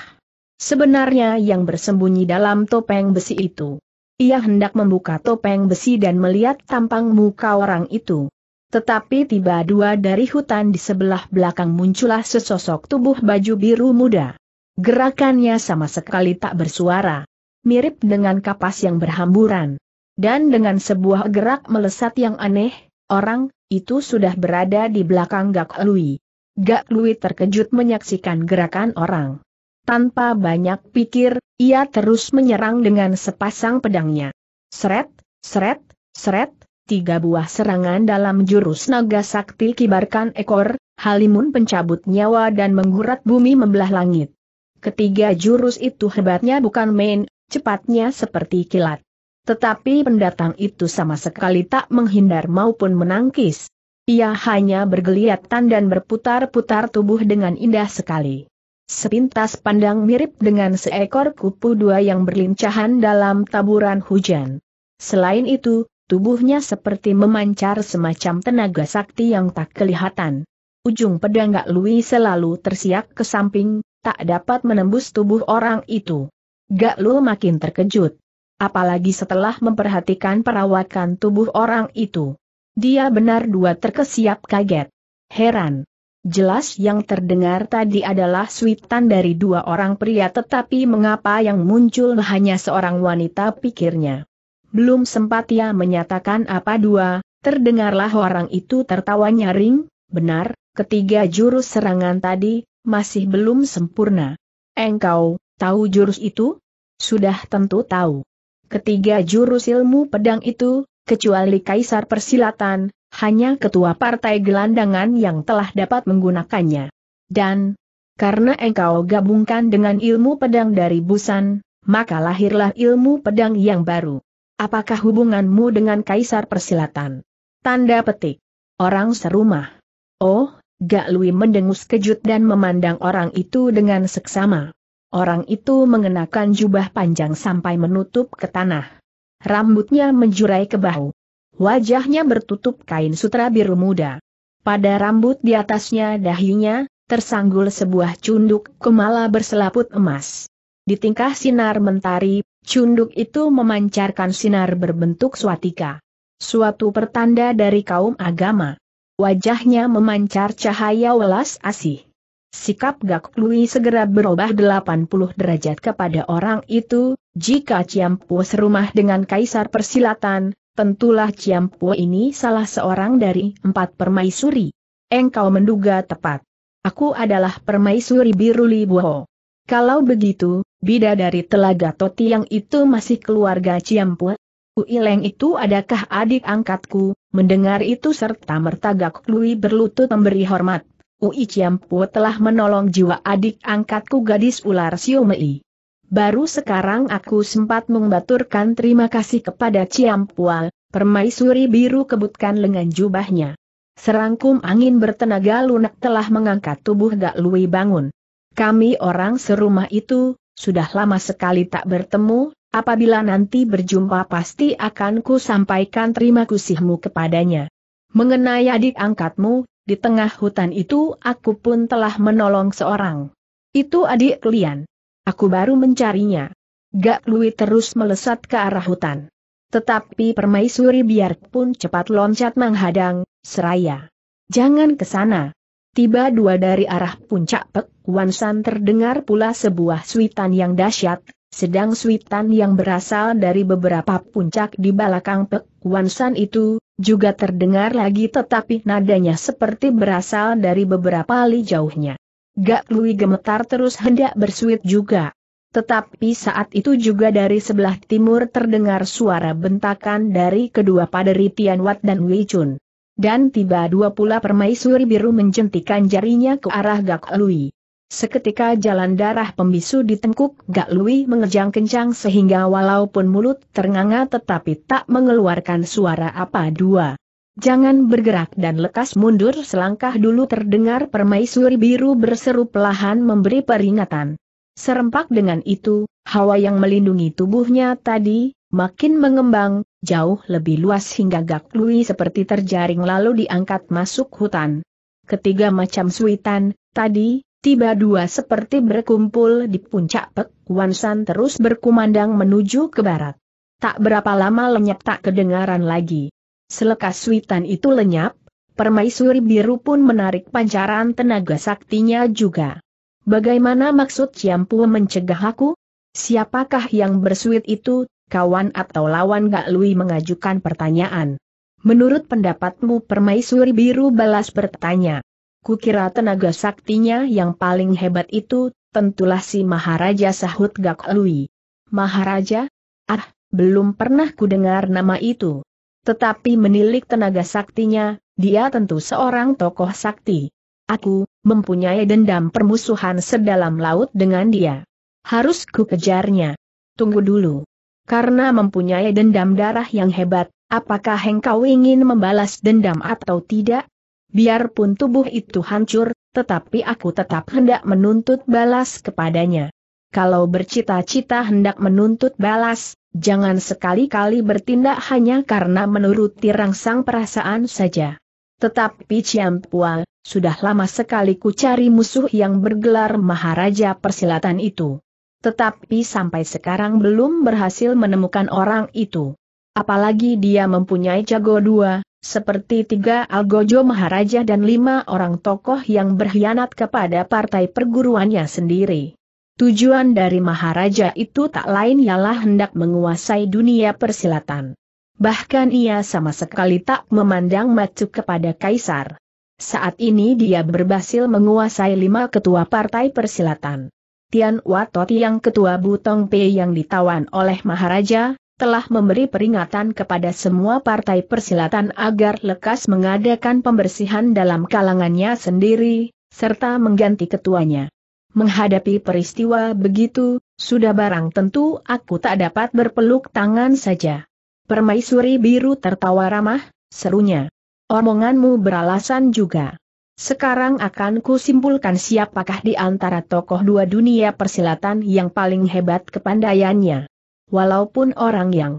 sebenarnya yang bersembunyi dalam topeng besi itu. Ia hendak membuka topeng besi dan melihat tampang muka orang itu. Tetapi tiba dua dari hutan di sebelah belakang muncullah sesosok tubuh baju biru muda. Gerakannya sama sekali tak bersuara. Mirip dengan kapas yang berhamburan. Dan dengan sebuah gerak melesat yang aneh, orang itu sudah berada di belakang Gak Lui. Gak Lui terkejut menyaksikan gerakan orang. Tanpa banyak pikir, ia terus menyerang dengan sepasang pedangnya. Seret, seret, seret, tiga buah serangan dalam jurus naga sakti kibarkan ekor, halimun pencabut nyawa dan menggurat bumi membelah langit. Ketiga jurus itu hebatnya bukan main, cepatnya seperti kilat. Tetapi pendatang itu sama sekali tak menghindar maupun menangkis. Ia hanya bergeliatan dan berputar-putar tubuh dengan indah sekali. Sepintas pandang mirip dengan seekor kupu dua yang berlincahan dalam taburan hujan. Selain itu, tubuhnya seperti memancar semacam tenaga sakti yang tak kelihatan. Ujung pedang Gak Lui selalu tersiak ke samping, tak dapat menembus tubuh orang itu. Gak Lu makin terkejut. Apalagi setelah memperhatikan perawakan tubuh orang itu. Dia benar dua terkesiap kaget. Heran. Jelas yang terdengar tadi adalah suitan dari dua orang pria tetapi mengapa yang muncul hanya seorang wanita pikirnya. Belum sempat ia menyatakan apa dua, terdengarlah orang itu tertawa nyaring, benar, ketiga jurus serangan tadi, masih belum sempurna. Engkau, tahu jurus itu? Sudah tentu tahu. Ketiga jurus ilmu pedang itu, kecuali kaisar persilatan, hanya ketua partai gelandangan yang telah dapat menggunakannya. Dan, karena engkau gabungkan dengan ilmu pedang dari Busan, maka lahirlah ilmu pedang yang baru. Apakah hubunganmu dengan Kaisar Persilatan? Tanda petik. Orang serumah. Oh, Gak Lui mendengus kejut dan memandang orang itu dengan seksama. Orang itu mengenakan jubah panjang sampai menutup ke tanah. Rambutnya menjurai ke bahu. Wajahnya bertutup kain sutra biru muda. Pada rambut di atasnya dahinya, tersanggul sebuah cunduk kemala berselaput emas. Di tingkah sinar mentari, Cunduk itu memancarkan sinar berbentuk swatika. Suatu pertanda dari kaum agama. Wajahnya memancar cahaya welas asih. Sikap Gak Lui segera berubah 80 derajat kepada orang itu, jika Ciampu serumah dengan kaisar persilatan, tentulah Ciampu ini salah seorang dari empat permaisuri. Engkau menduga tepat. Aku adalah permaisuri Biruli Buho. Kalau begitu, Bida dari Telaga Toti yang itu masih keluarga Ciampu. Uileng itu adakah adik angkatku? Mendengar itu serta mertagak Lui berlutut memberi hormat. Ui Ciampu telah menolong jiwa adik angkatku gadis ular Siomei. Baru sekarang aku sempat membaturkan terima kasih kepada Ciampual, permaisuri biru kebutkan lengan jubahnya. Serangkum angin bertenaga lunak telah mengangkat tubuh Gak Lui bangun. Kami orang serumah itu, sudah lama sekali tak bertemu, apabila nanti berjumpa pasti akan ku sampaikan terima kasihmu kepadanya. Mengenai adik angkatmu, di tengah hutan itu aku pun telah menolong seorang. Itu adik kalian. Aku baru mencarinya. Gak Lui terus melesat ke arah hutan. Tetapi permaisuri biarpun cepat loncat menghadang, seraya. Jangan ke sana, Tiba dua dari arah puncak Pek Wan terdengar pula sebuah suitan yang dahsyat, sedang suitan yang berasal dari beberapa puncak di belakang Pek Wan itu, juga terdengar lagi tetapi nadanya seperti berasal dari beberapa li jauhnya. Gak Lui gemetar terus hendak bersuit juga. Tetapi saat itu juga dari sebelah timur terdengar suara bentakan dari kedua paderi Tian Wat dan Wei Chun dan tiba dua pula permaisuri biru menjentikan jarinya ke arah Gak Lui. Seketika jalan darah pembisu ditengkuk, Gak Lui mengejang kencang sehingga walaupun mulut ternganga tetapi tak mengeluarkan suara apa dua. Jangan bergerak dan lekas mundur selangkah dulu terdengar permaisuri biru berseru perlahan memberi peringatan. Serempak dengan itu, hawa yang melindungi tubuhnya tadi, makin mengembang, jauh lebih luas hingga Gak Lui seperti terjaring lalu diangkat masuk hutan. Ketiga macam suitan, tadi, tiba dua seperti berkumpul di puncak Pek Wansan terus berkumandang menuju ke barat. Tak berapa lama lenyap tak kedengaran lagi. Selekas suitan itu lenyap, permaisuri biru pun menarik pancaran tenaga saktinya juga. Bagaimana maksud Ciampu mencegah aku? Siapakah yang bersuit itu, kawan atau lawan Gak Lui mengajukan pertanyaan. Menurut pendapatmu permaisuri biru balas bertanya. Kukira tenaga saktinya yang paling hebat itu, tentulah si Maharaja sahut Gak Lui. Maharaja? Ah, belum pernah ku dengar nama itu. Tetapi menilik tenaga saktinya, dia tentu seorang tokoh sakti. Aku, mempunyai dendam permusuhan sedalam laut dengan dia. Harus ku kejarnya. Tunggu dulu karena mempunyai dendam darah yang hebat, apakah engkau ingin membalas dendam atau tidak? Biarpun tubuh itu hancur, tetapi aku tetap hendak menuntut balas kepadanya. Kalau bercita-cita hendak menuntut balas, jangan sekali-kali bertindak hanya karena menuruti rangsang perasaan saja. Tetapi Ciampua, sudah lama sekali ku cari musuh yang bergelar Maharaja Persilatan itu. Tetapi sampai sekarang belum berhasil menemukan orang itu. Apalagi dia mempunyai jago dua, seperti tiga Algojo Maharaja dan lima orang tokoh yang berkhianat kepada partai perguruannya sendiri. Tujuan dari Maharaja itu tak lain ialah hendak menguasai dunia persilatan. Bahkan ia sama sekali tak memandang macu kepada Kaisar. Saat ini dia berhasil menguasai lima ketua partai persilatan. Tian Watoti yang ketua Butong P yang ditawan oleh Maharaja, telah memberi peringatan kepada semua partai persilatan agar lekas mengadakan pembersihan dalam kalangannya sendiri, serta mengganti ketuanya. Menghadapi peristiwa begitu, sudah barang tentu aku tak dapat berpeluk tangan saja. Permaisuri biru tertawa ramah, serunya. Omonganmu beralasan juga. Sekarang akan kusimpulkan siapakah di antara tokoh dua dunia persilatan yang paling hebat kepandaiannya. Walaupun orang yang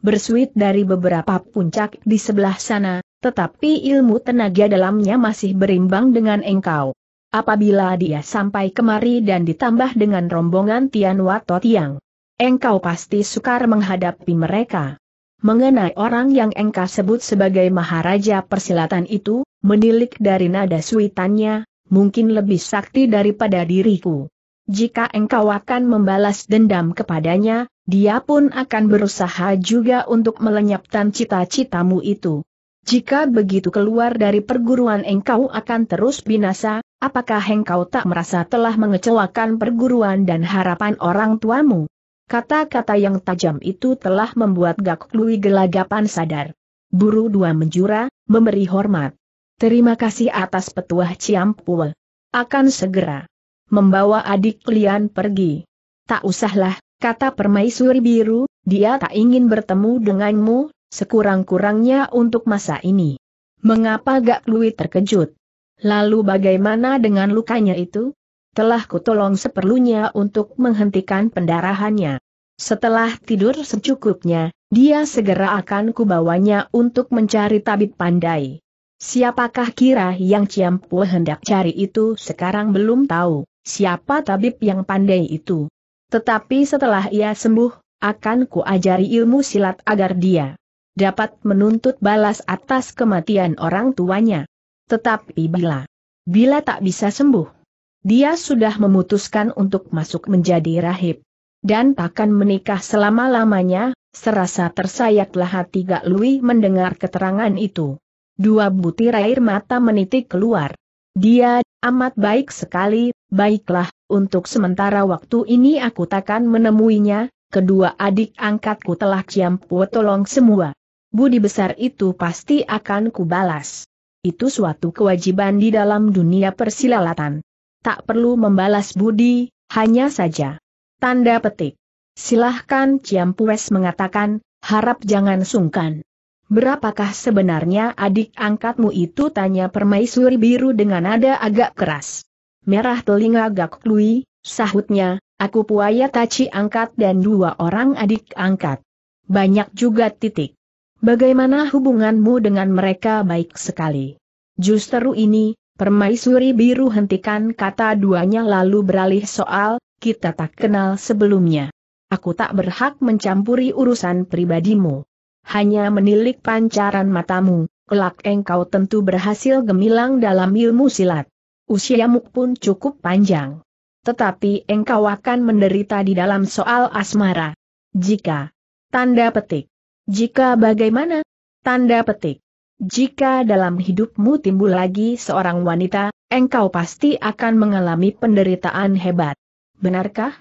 bersuit dari beberapa puncak di sebelah sana, tetapi ilmu tenaga dalamnya masih berimbang dengan engkau. Apabila dia sampai kemari dan ditambah dengan rombongan Tian Wato Tiang, engkau pasti sukar menghadapi mereka. Mengenai orang yang engkau sebut sebagai Maharaja Persilatan itu, menilik dari nada suitannya, mungkin lebih sakti daripada diriku. Jika engkau akan membalas dendam kepadanya, dia pun akan berusaha juga untuk melenyapkan cita-citamu itu. Jika begitu keluar dari perguruan engkau akan terus binasa, apakah engkau tak merasa telah mengecewakan perguruan dan harapan orang tuamu? Kata-kata yang tajam itu telah membuat Gak Lui gelagapan sadar. Buru dua menjura, memberi hormat. Terima kasih atas petuah Ciampul. Akan segera membawa adik kalian pergi. Tak usahlah, kata permaisuri biru, dia tak ingin bertemu denganmu, sekurang-kurangnya untuk masa ini. Mengapa gak Lui terkejut? Lalu bagaimana dengan lukanya itu? Telah kutolong seperlunya untuk menghentikan pendarahannya. Setelah tidur secukupnya, dia segera akan kubawanya untuk mencari tabib pandai. Siapakah kira yang Ciampu hendak cari itu sekarang belum tahu, siapa tabib yang pandai itu. Tetapi setelah ia sembuh, akan kuajari ilmu silat agar dia dapat menuntut balas atas kematian orang tuanya. Tetapi bila, bila tak bisa sembuh, dia sudah memutuskan untuk masuk menjadi rahib. Dan takkan menikah selama-lamanya, serasa tersayatlah hati Gak Lui mendengar keterangan itu. Dua butir air mata menitik keluar. Dia, amat baik sekali, baiklah, untuk sementara waktu ini aku takkan menemuinya, kedua adik angkatku telah ciampu tolong semua. Budi besar itu pasti akan kubalas. Itu suatu kewajiban di dalam dunia persilalatan. Tak perlu membalas budi, hanya saja. Tanda petik. Silahkan Ciampues mengatakan, harap jangan sungkan. Berapakah sebenarnya adik angkatmu itu? Tanya permaisuri biru dengan nada agak keras. Merah telinga agak lui, sahutnya, aku puaya taci angkat dan dua orang adik angkat. Banyak juga titik. Bagaimana hubunganmu dengan mereka baik sekali? Justru ini, permaisuri biru hentikan kata duanya lalu beralih soal, kita tak kenal sebelumnya. Aku tak berhak mencampuri urusan pribadimu hanya menilik pancaran matamu, kelak engkau tentu berhasil gemilang dalam ilmu silat. Usiamu pun cukup panjang. Tetapi engkau akan menderita di dalam soal asmara. Jika. Tanda petik. Jika bagaimana? Tanda petik. Jika dalam hidupmu timbul lagi seorang wanita, engkau pasti akan mengalami penderitaan hebat. Benarkah?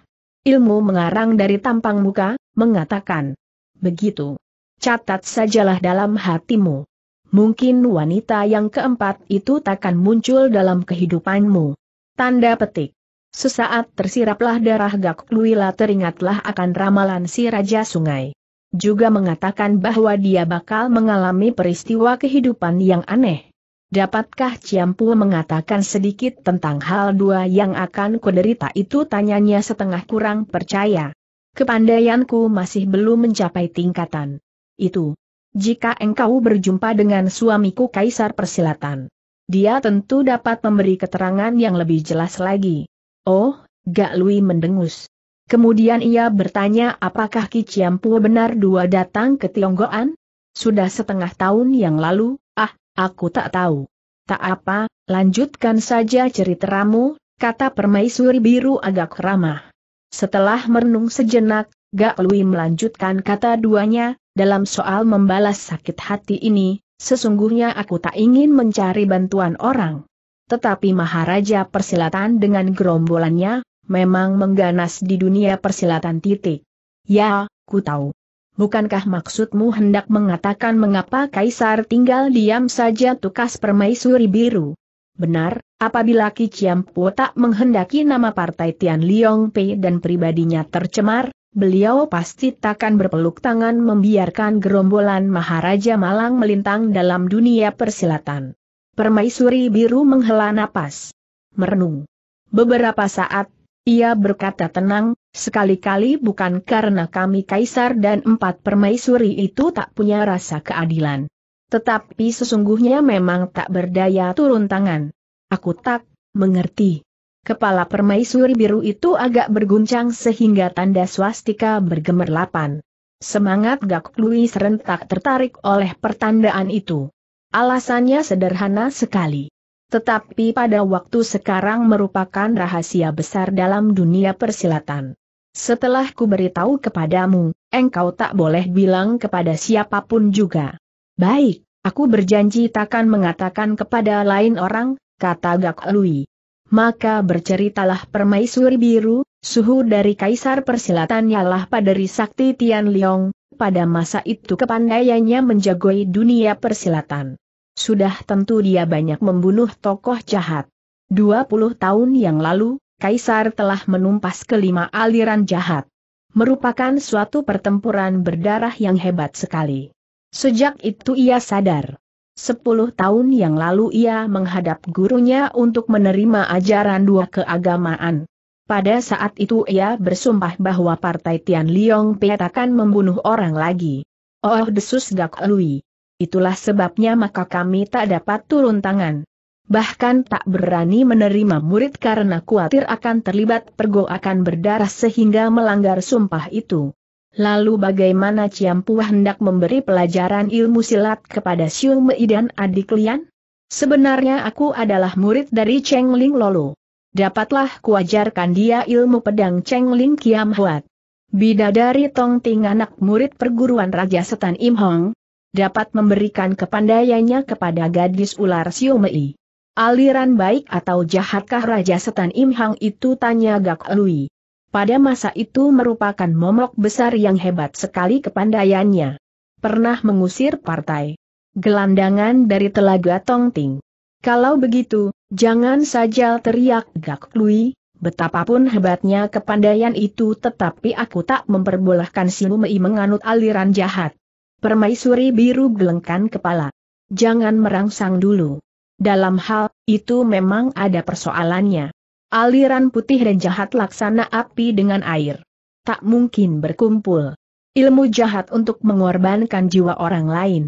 Ilmu mengarang dari tampang muka, mengatakan. Begitu catat sajalah dalam hatimu. Mungkin wanita yang keempat itu takkan muncul dalam kehidupanmu. Tanda petik. Sesaat tersiraplah darah Gak Luila teringatlah akan ramalan si Raja Sungai. Juga mengatakan bahwa dia bakal mengalami peristiwa kehidupan yang aneh. Dapatkah Ciampu mengatakan sedikit tentang hal dua yang akan kuderita itu tanyanya setengah kurang percaya. Kepandaianku masih belum mencapai tingkatan itu. Jika engkau berjumpa dengan suamiku Kaisar Persilatan, dia tentu dapat memberi keterangan yang lebih jelas lagi. Oh, Gak Lui mendengus. Kemudian ia bertanya apakah Ki Ciampu benar dua datang ke Tionggoan? Sudah setengah tahun yang lalu, ah, aku tak tahu. Tak apa, lanjutkan saja ceritamu, kata permaisuri biru agak ramah. Setelah merenung sejenak, Gak Lui melanjutkan kata duanya, dalam soal membalas sakit hati ini, sesungguhnya aku tak ingin mencari bantuan orang. Tetapi Maharaja Persilatan dengan gerombolannya, memang mengganas di dunia persilatan titik. Ya, ku tahu. Bukankah maksudmu hendak mengatakan mengapa Kaisar tinggal diam saja tukas permaisuri biru? Benar, apabila Ki Chiampo tak menghendaki nama partai Tian Liong Pei dan pribadinya tercemar, beliau pasti takkan berpeluk tangan membiarkan gerombolan Maharaja Malang melintang dalam dunia persilatan. Permaisuri biru menghela napas. Merenung. Beberapa saat, ia berkata tenang, sekali-kali bukan karena kami kaisar dan empat permaisuri itu tak punya rasa keadilan. Tetapi sesungguhnya memang tak berdaya turun tangan. Aku tak mengerti. Kepala permaisuri biru itu agak berguncang sehingga tanda swastika bergemerlapan. Semangat Gak Lui serentak tertarik oleh pertandaan itu. Alasannya sederhana sekali. Tetapi pada waktu sekarang merupakan rahasia besar dalam dunia persilatan. Setelah ku beritahu kepadamu, engkau tak boleh bilang kepada siapapun juga. Baik, aku berjanji takkan mengatakan kepada lain orang, kata Gak Lui maka berceritalah permaisuri biru, suhu dari kaisar persilatan ialah pada sakti Tian Liong, pada masa itu kepandaiannya menjagoi dunia persilatan. Sudah tentu dia banyak membunuh tokoh jahat. 20 tahun yang lalu, Kaisar telah menumpas kelima aliran jahat. Merupakan suatu pertempuran berdarah yang hebat sekali. Sejak itu ia sadar, Sepuluh tahun yang lalu ia menghadap gurunya untuk menerima ajaran dua keagamaan. Pada saat itu ia bersumpah bahwa partai Tian Liong Piet akan membunuh orang lagi. Oh desus Gak Lui. Itulah sebabnya maka kami tak dapat turun tangan. Bahkan tak berani menerima murid karena khawatir akan terlibat pergoakan berdarah sehingga melanggar sumpah itu. Lalu bagaimana Ciampu hendak memberi pelajaran ilmu silat kepada Siung Mei dan adik Lian? Sebenarnya aku adalah murid dari Cheng Ling Lolo. Dapatlah kuajarkan dia ilmu pedang Cheng Ling Kiam Huat. Bidadari Tong Ting anak murid perguruan Raja Setan Im Hong, dapat memberikan kepandaiannya kepada gadis ular Siung Mei. Aliran baik atau jahatkah Raja Setan Im Hong itu tanya Gak Lui pada masa itu merupakan momok besar yang hebat sekali kepandaiannya. Pernah mengusir partai gelandangan dari telaga Tongting. Kalau begitu, jangan saja teriak Gak Lui, betapapun hebatnya kepandaian itu tetapi aku tak memperbolehkan si Lumei menganut aliran jahat. Permaisuri biru gelengkan kepala. Jangan merangsang dulu. Dalam hal, itu memang ada persoalannya aliran putih dan jahat laksana api dengan air. Tak mungkin berkumpul. Ilmu jahat untuk mengorbankan jiwa orang lain.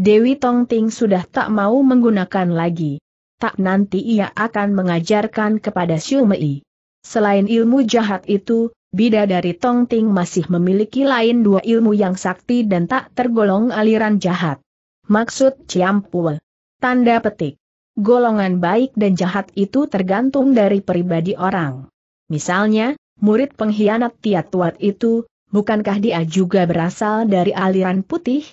Dewi Tongting sudah tak mau menggunakan lagi. Tak nanti ia akan mengajarkan kepada Xiumei. Selain ilmu jahat itu, bida Bidadari Tongting masih memiliki lain dua ilmu yang sakti dan tak tergolong aliran jahat. Maksud Ciampul. Tanda petik golongan baik dan jahat itu tergantung dari pribadi orang. Misalnya, murid pengkhianat Tiatuat itu, bukankah dia juga berasal dari aliran putih?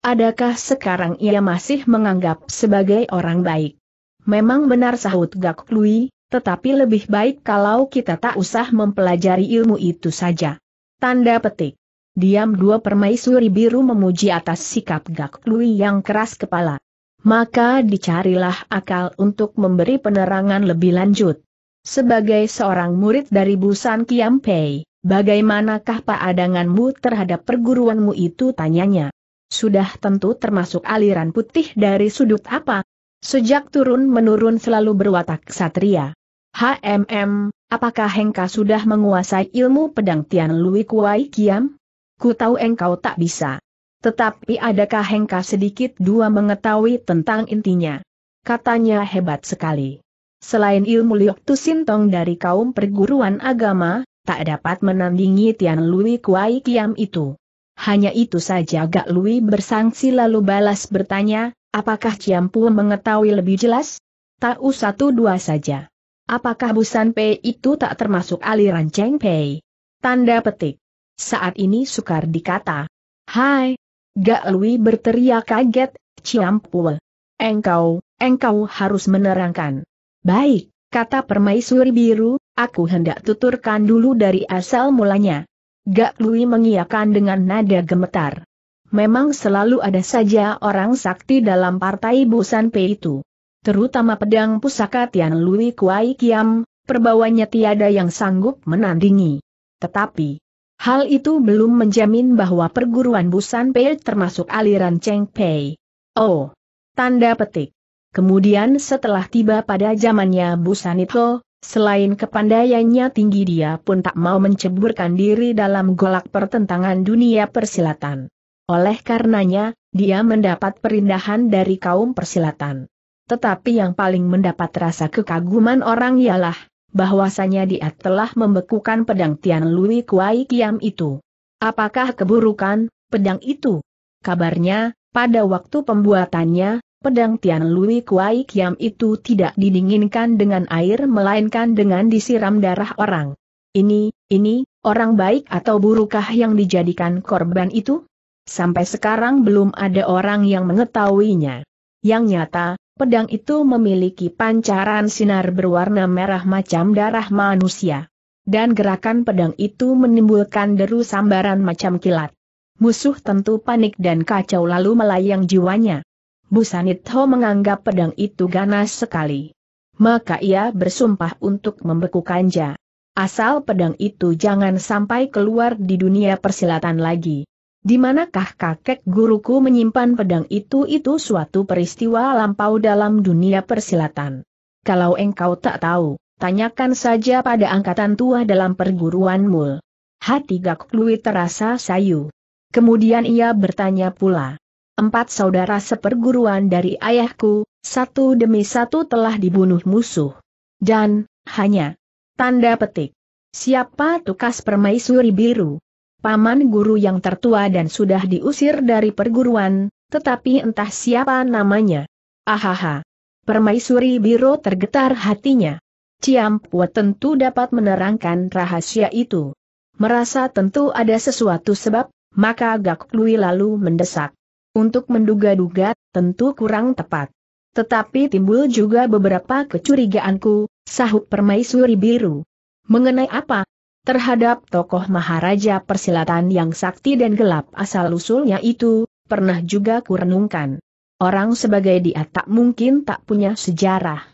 Adakah sekarang ia masih menganggap sebagai orang baik? Memang benar sahut Gak Lui, tetapi lebih baik kalau kita tak usah mempelajari ilmu itu saja. Tanda petik. Diam dua permaisuri biru memuji atas sikap Gak Lui yang keras kepala maka dicarilah akal untuk memberi penerangan lebih lanjut. Sebagai seorang murid dari Busan Kiampei, bagaimanakah paadanganmu terhadap perguruanmu itu tanyanya? Sudah tentu termasuk aliran putih dari sudut apa? Sejak turun-menurun selalu berwatak satria. HMM, apakah Hengka sudah menguasai ilmu pedang Tian Lui Kuai Kiam? Ku tahu engkau tak bisa. Tetapi adakah Hengka sedikit dua mengetahui tentang intinya? Katanya hebat sekali. Selain ilmu Liok Tu Sintong dari kaum perguruan agama, tak dapat menandingi Tian Lui Kuai Kiam itu. Hanya itu saja Gak Lui bersangsi lalu balas bertanya, apakah Ciam Pu mengetahui lebih jelas? Tahu satu dua saja. Apakah Busan Pei itu tak termasuk aliran Cheng Pei? Tanda petik. Saat ini sukar dikata. Hai, Gak Lui berteriak kaget, Ciampul. Engkau, engkau harus menerangkan. Baik, kata permaisuri biru, aku hendak tuturkan dulu dari asal mulanya. Gak Lui mengiakan dengan nada gemetar. Memang selalu ada saja orang sakti dalam partai Busan P itu. Terutama pedang pusaka Tian Lui Kuai Kiam, perbawanya tiada yang sanggup menandingi. Tetapi, Hal itu belum menjamin bahwa perguruan Busan Pei termasuk aliran Cheng Pei. Oh. Tanda petik. Kemudian setelah tiba pada zamannya Busan itu, selain kepandaiannya tinggi dia pun tak mau menceburkan diri dalam golak pertentangan dunia persilatan. Oleh karenanya, dia mendapat perindahan dari kaum persilatan. Tetapi yang paling mendapat rasa kekaguman orang ialah, bahwasanya dia telah membekukan pedang Tian Lui Kuai Kiam itu. Apakah keburukan, pedang itu? Kabarnya, pada waktu pembuatannya, pedang Tian Lui Kuai Kiam itu tidak didinginkan dengan air melainkan dengan disiram darah orang. Ini, ini, orang baik atau burukah yang dijadikan korban itu? Sampai sekarang belum ada orang yang mengetahuinya. Yang nyata, pedang itu memiliki pancaran sinar berwarna merah macam darah manusia. Dan gerakan pedang itu menimbulkan deru sambaran macam kilat. Musuh tentu panik dan kacau lalu melayang jiwanya. Busanitho menganggap pedang itu ganas sekali. Maka ia bersumpah untuk kanja, Asal pedang itu jangan sampai keluar di dunia persilatan lagi. Di manakah kakek guruku menyimpan pedang itu itu suatu peristiwa lampau dalam dunia persilatan. Kalau engkau tak tahu, tanyakan saja pada angkatan tua dalam perguruanmu. Hati Gak Lui terasa sayu. Kemudian ia bertanya pula. Empat saudara seperguruan dari ayahku, satu demi satu telah dibunuh musuh. Dan, hanya, tanda petik. Siapa tukas permaisuri biru? paman guru yang tertua dan sudah diusir dari perguruan, tetapi entah siapa namanya. Ahaha. Permaisuri Biro tergetar hatinya. Ciampua tentu dapat menerangkan rahasia itu. Merasa tentu ada sesuatu sebab, maka Gak Lui lalu mendesak. Untuk menduga-duga, tentu kurang tepat. Tetapi timbul juga beberapa kecurigaanku, sahut permaisuri biru. Mengenai apa, terhadap tokoh Maharaja Persilatan yang sakti dan gelap asal-usulnya itu, pernah juga kurenungkan. Orang sebagai dia tak mungkin tak punya sejarah.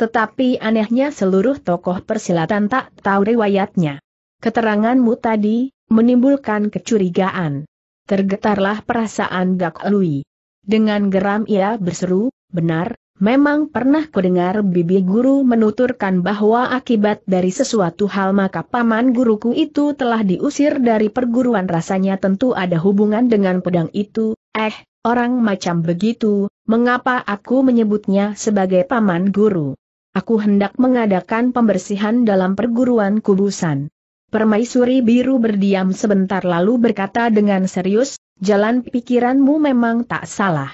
Tetapi anehnya seluruh tokoh persilatan tak tahu riwayatnya. Keteranganmu tadi, menimbulkan kecurigaan. Tergetarlah perasaan Gak Lui. Dengan geram ia berseru, benar, Memang pernah kudengar bibi guru menuturkan bahwa akibat dari sesuatu hal maka paman guruku itu telah diusir dari perguruan rasanya tentu ada hubungan dengan pedang itu, eh, orang macam begitu, mengapa aku menyebutnya sebagai paman guru? Aku hendak mengadakan pembersihan dalam perguruan kubusan. Permaisuri biru berdiam sebentar lalu berkata dengan serius, jalan pikiranmu memang tak salah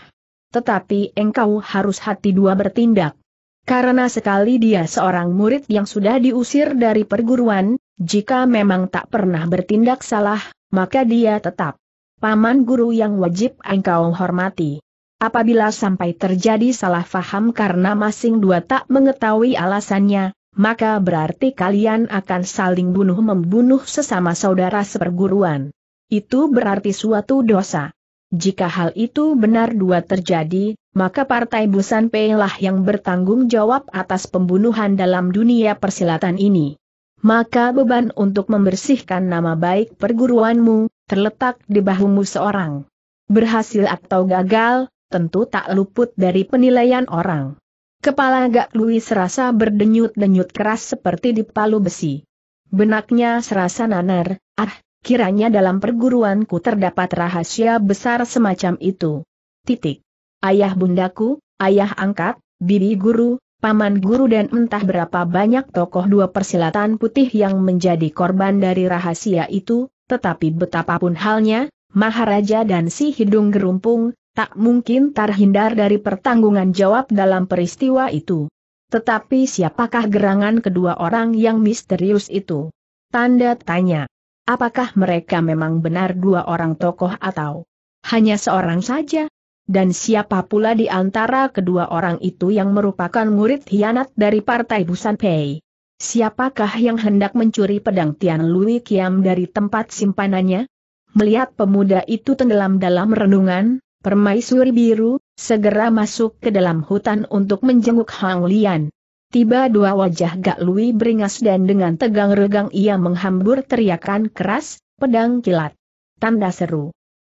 tetapi engkau harus hati dua bertindak. Karena sekali dia seorang murid yang sudah diusir dari perguruan, jika memang tak pernah bertindak salah, maka dia tetap paman guru yang wajib engkau hormati. Apabila sampai terjadi salah faham karena masing dua tak mengetahui alasannya, maka berarti kalian akan saling bunuh-membunuh sesama saudara seperguruan. Itu berarti suatu dosa. Jika hal itu benar dua terjadi, maka Partai Busan P lah yang bertanggung jawab atas pembunuhan dalam dunia persilatan ini. Maka beban untuk membersihkan nama baik perguruanmu, terletak di bahumu seorang. Berhasil atau gagal, tentu tak luput dari penilaian orang. Kepala Gak Louis serasa berdenyut-denyut keras seperti di palu besi. Benaknya serasa nanar, ah, kiranya dalam perguruanku terdapat rahasia besar semacam itu. Titik. Ayah bundaku, ayah angkat, bibi guru, paman guru dan entah berapa banyak tokoh dua persilatan putih yang menjadi korban dari rahasia itu, tetapi betapapun halnya, Maharaja dan si hidung gerumpung, tak mungkin terhindar dari pertanggungan jawab dalam peristiwa itu. Tetapi siapakah gerangan kedua orang yang misterius itu? Tanda tanya. Apakah mereka memang benar dua orang tokoh atau hanya seorang saja? Dan siapa pula di antara kedua orang itu yang merupakan murid hianat dari Partai Busan Pei? Siapakah yang hendak mencuri pedang Tian Lui Kiam dari tempat simpanannya? Melihat pemuda itu tenggelam dalam renungan, permaisuri biru, segera masuk ke dalam hutan untuk menjenguk Hang Lian tiba dua wajah Gak Lui beringas dan dengan tegang regang ia menghambur teriakan keras, pedang kilat. Tanda seru.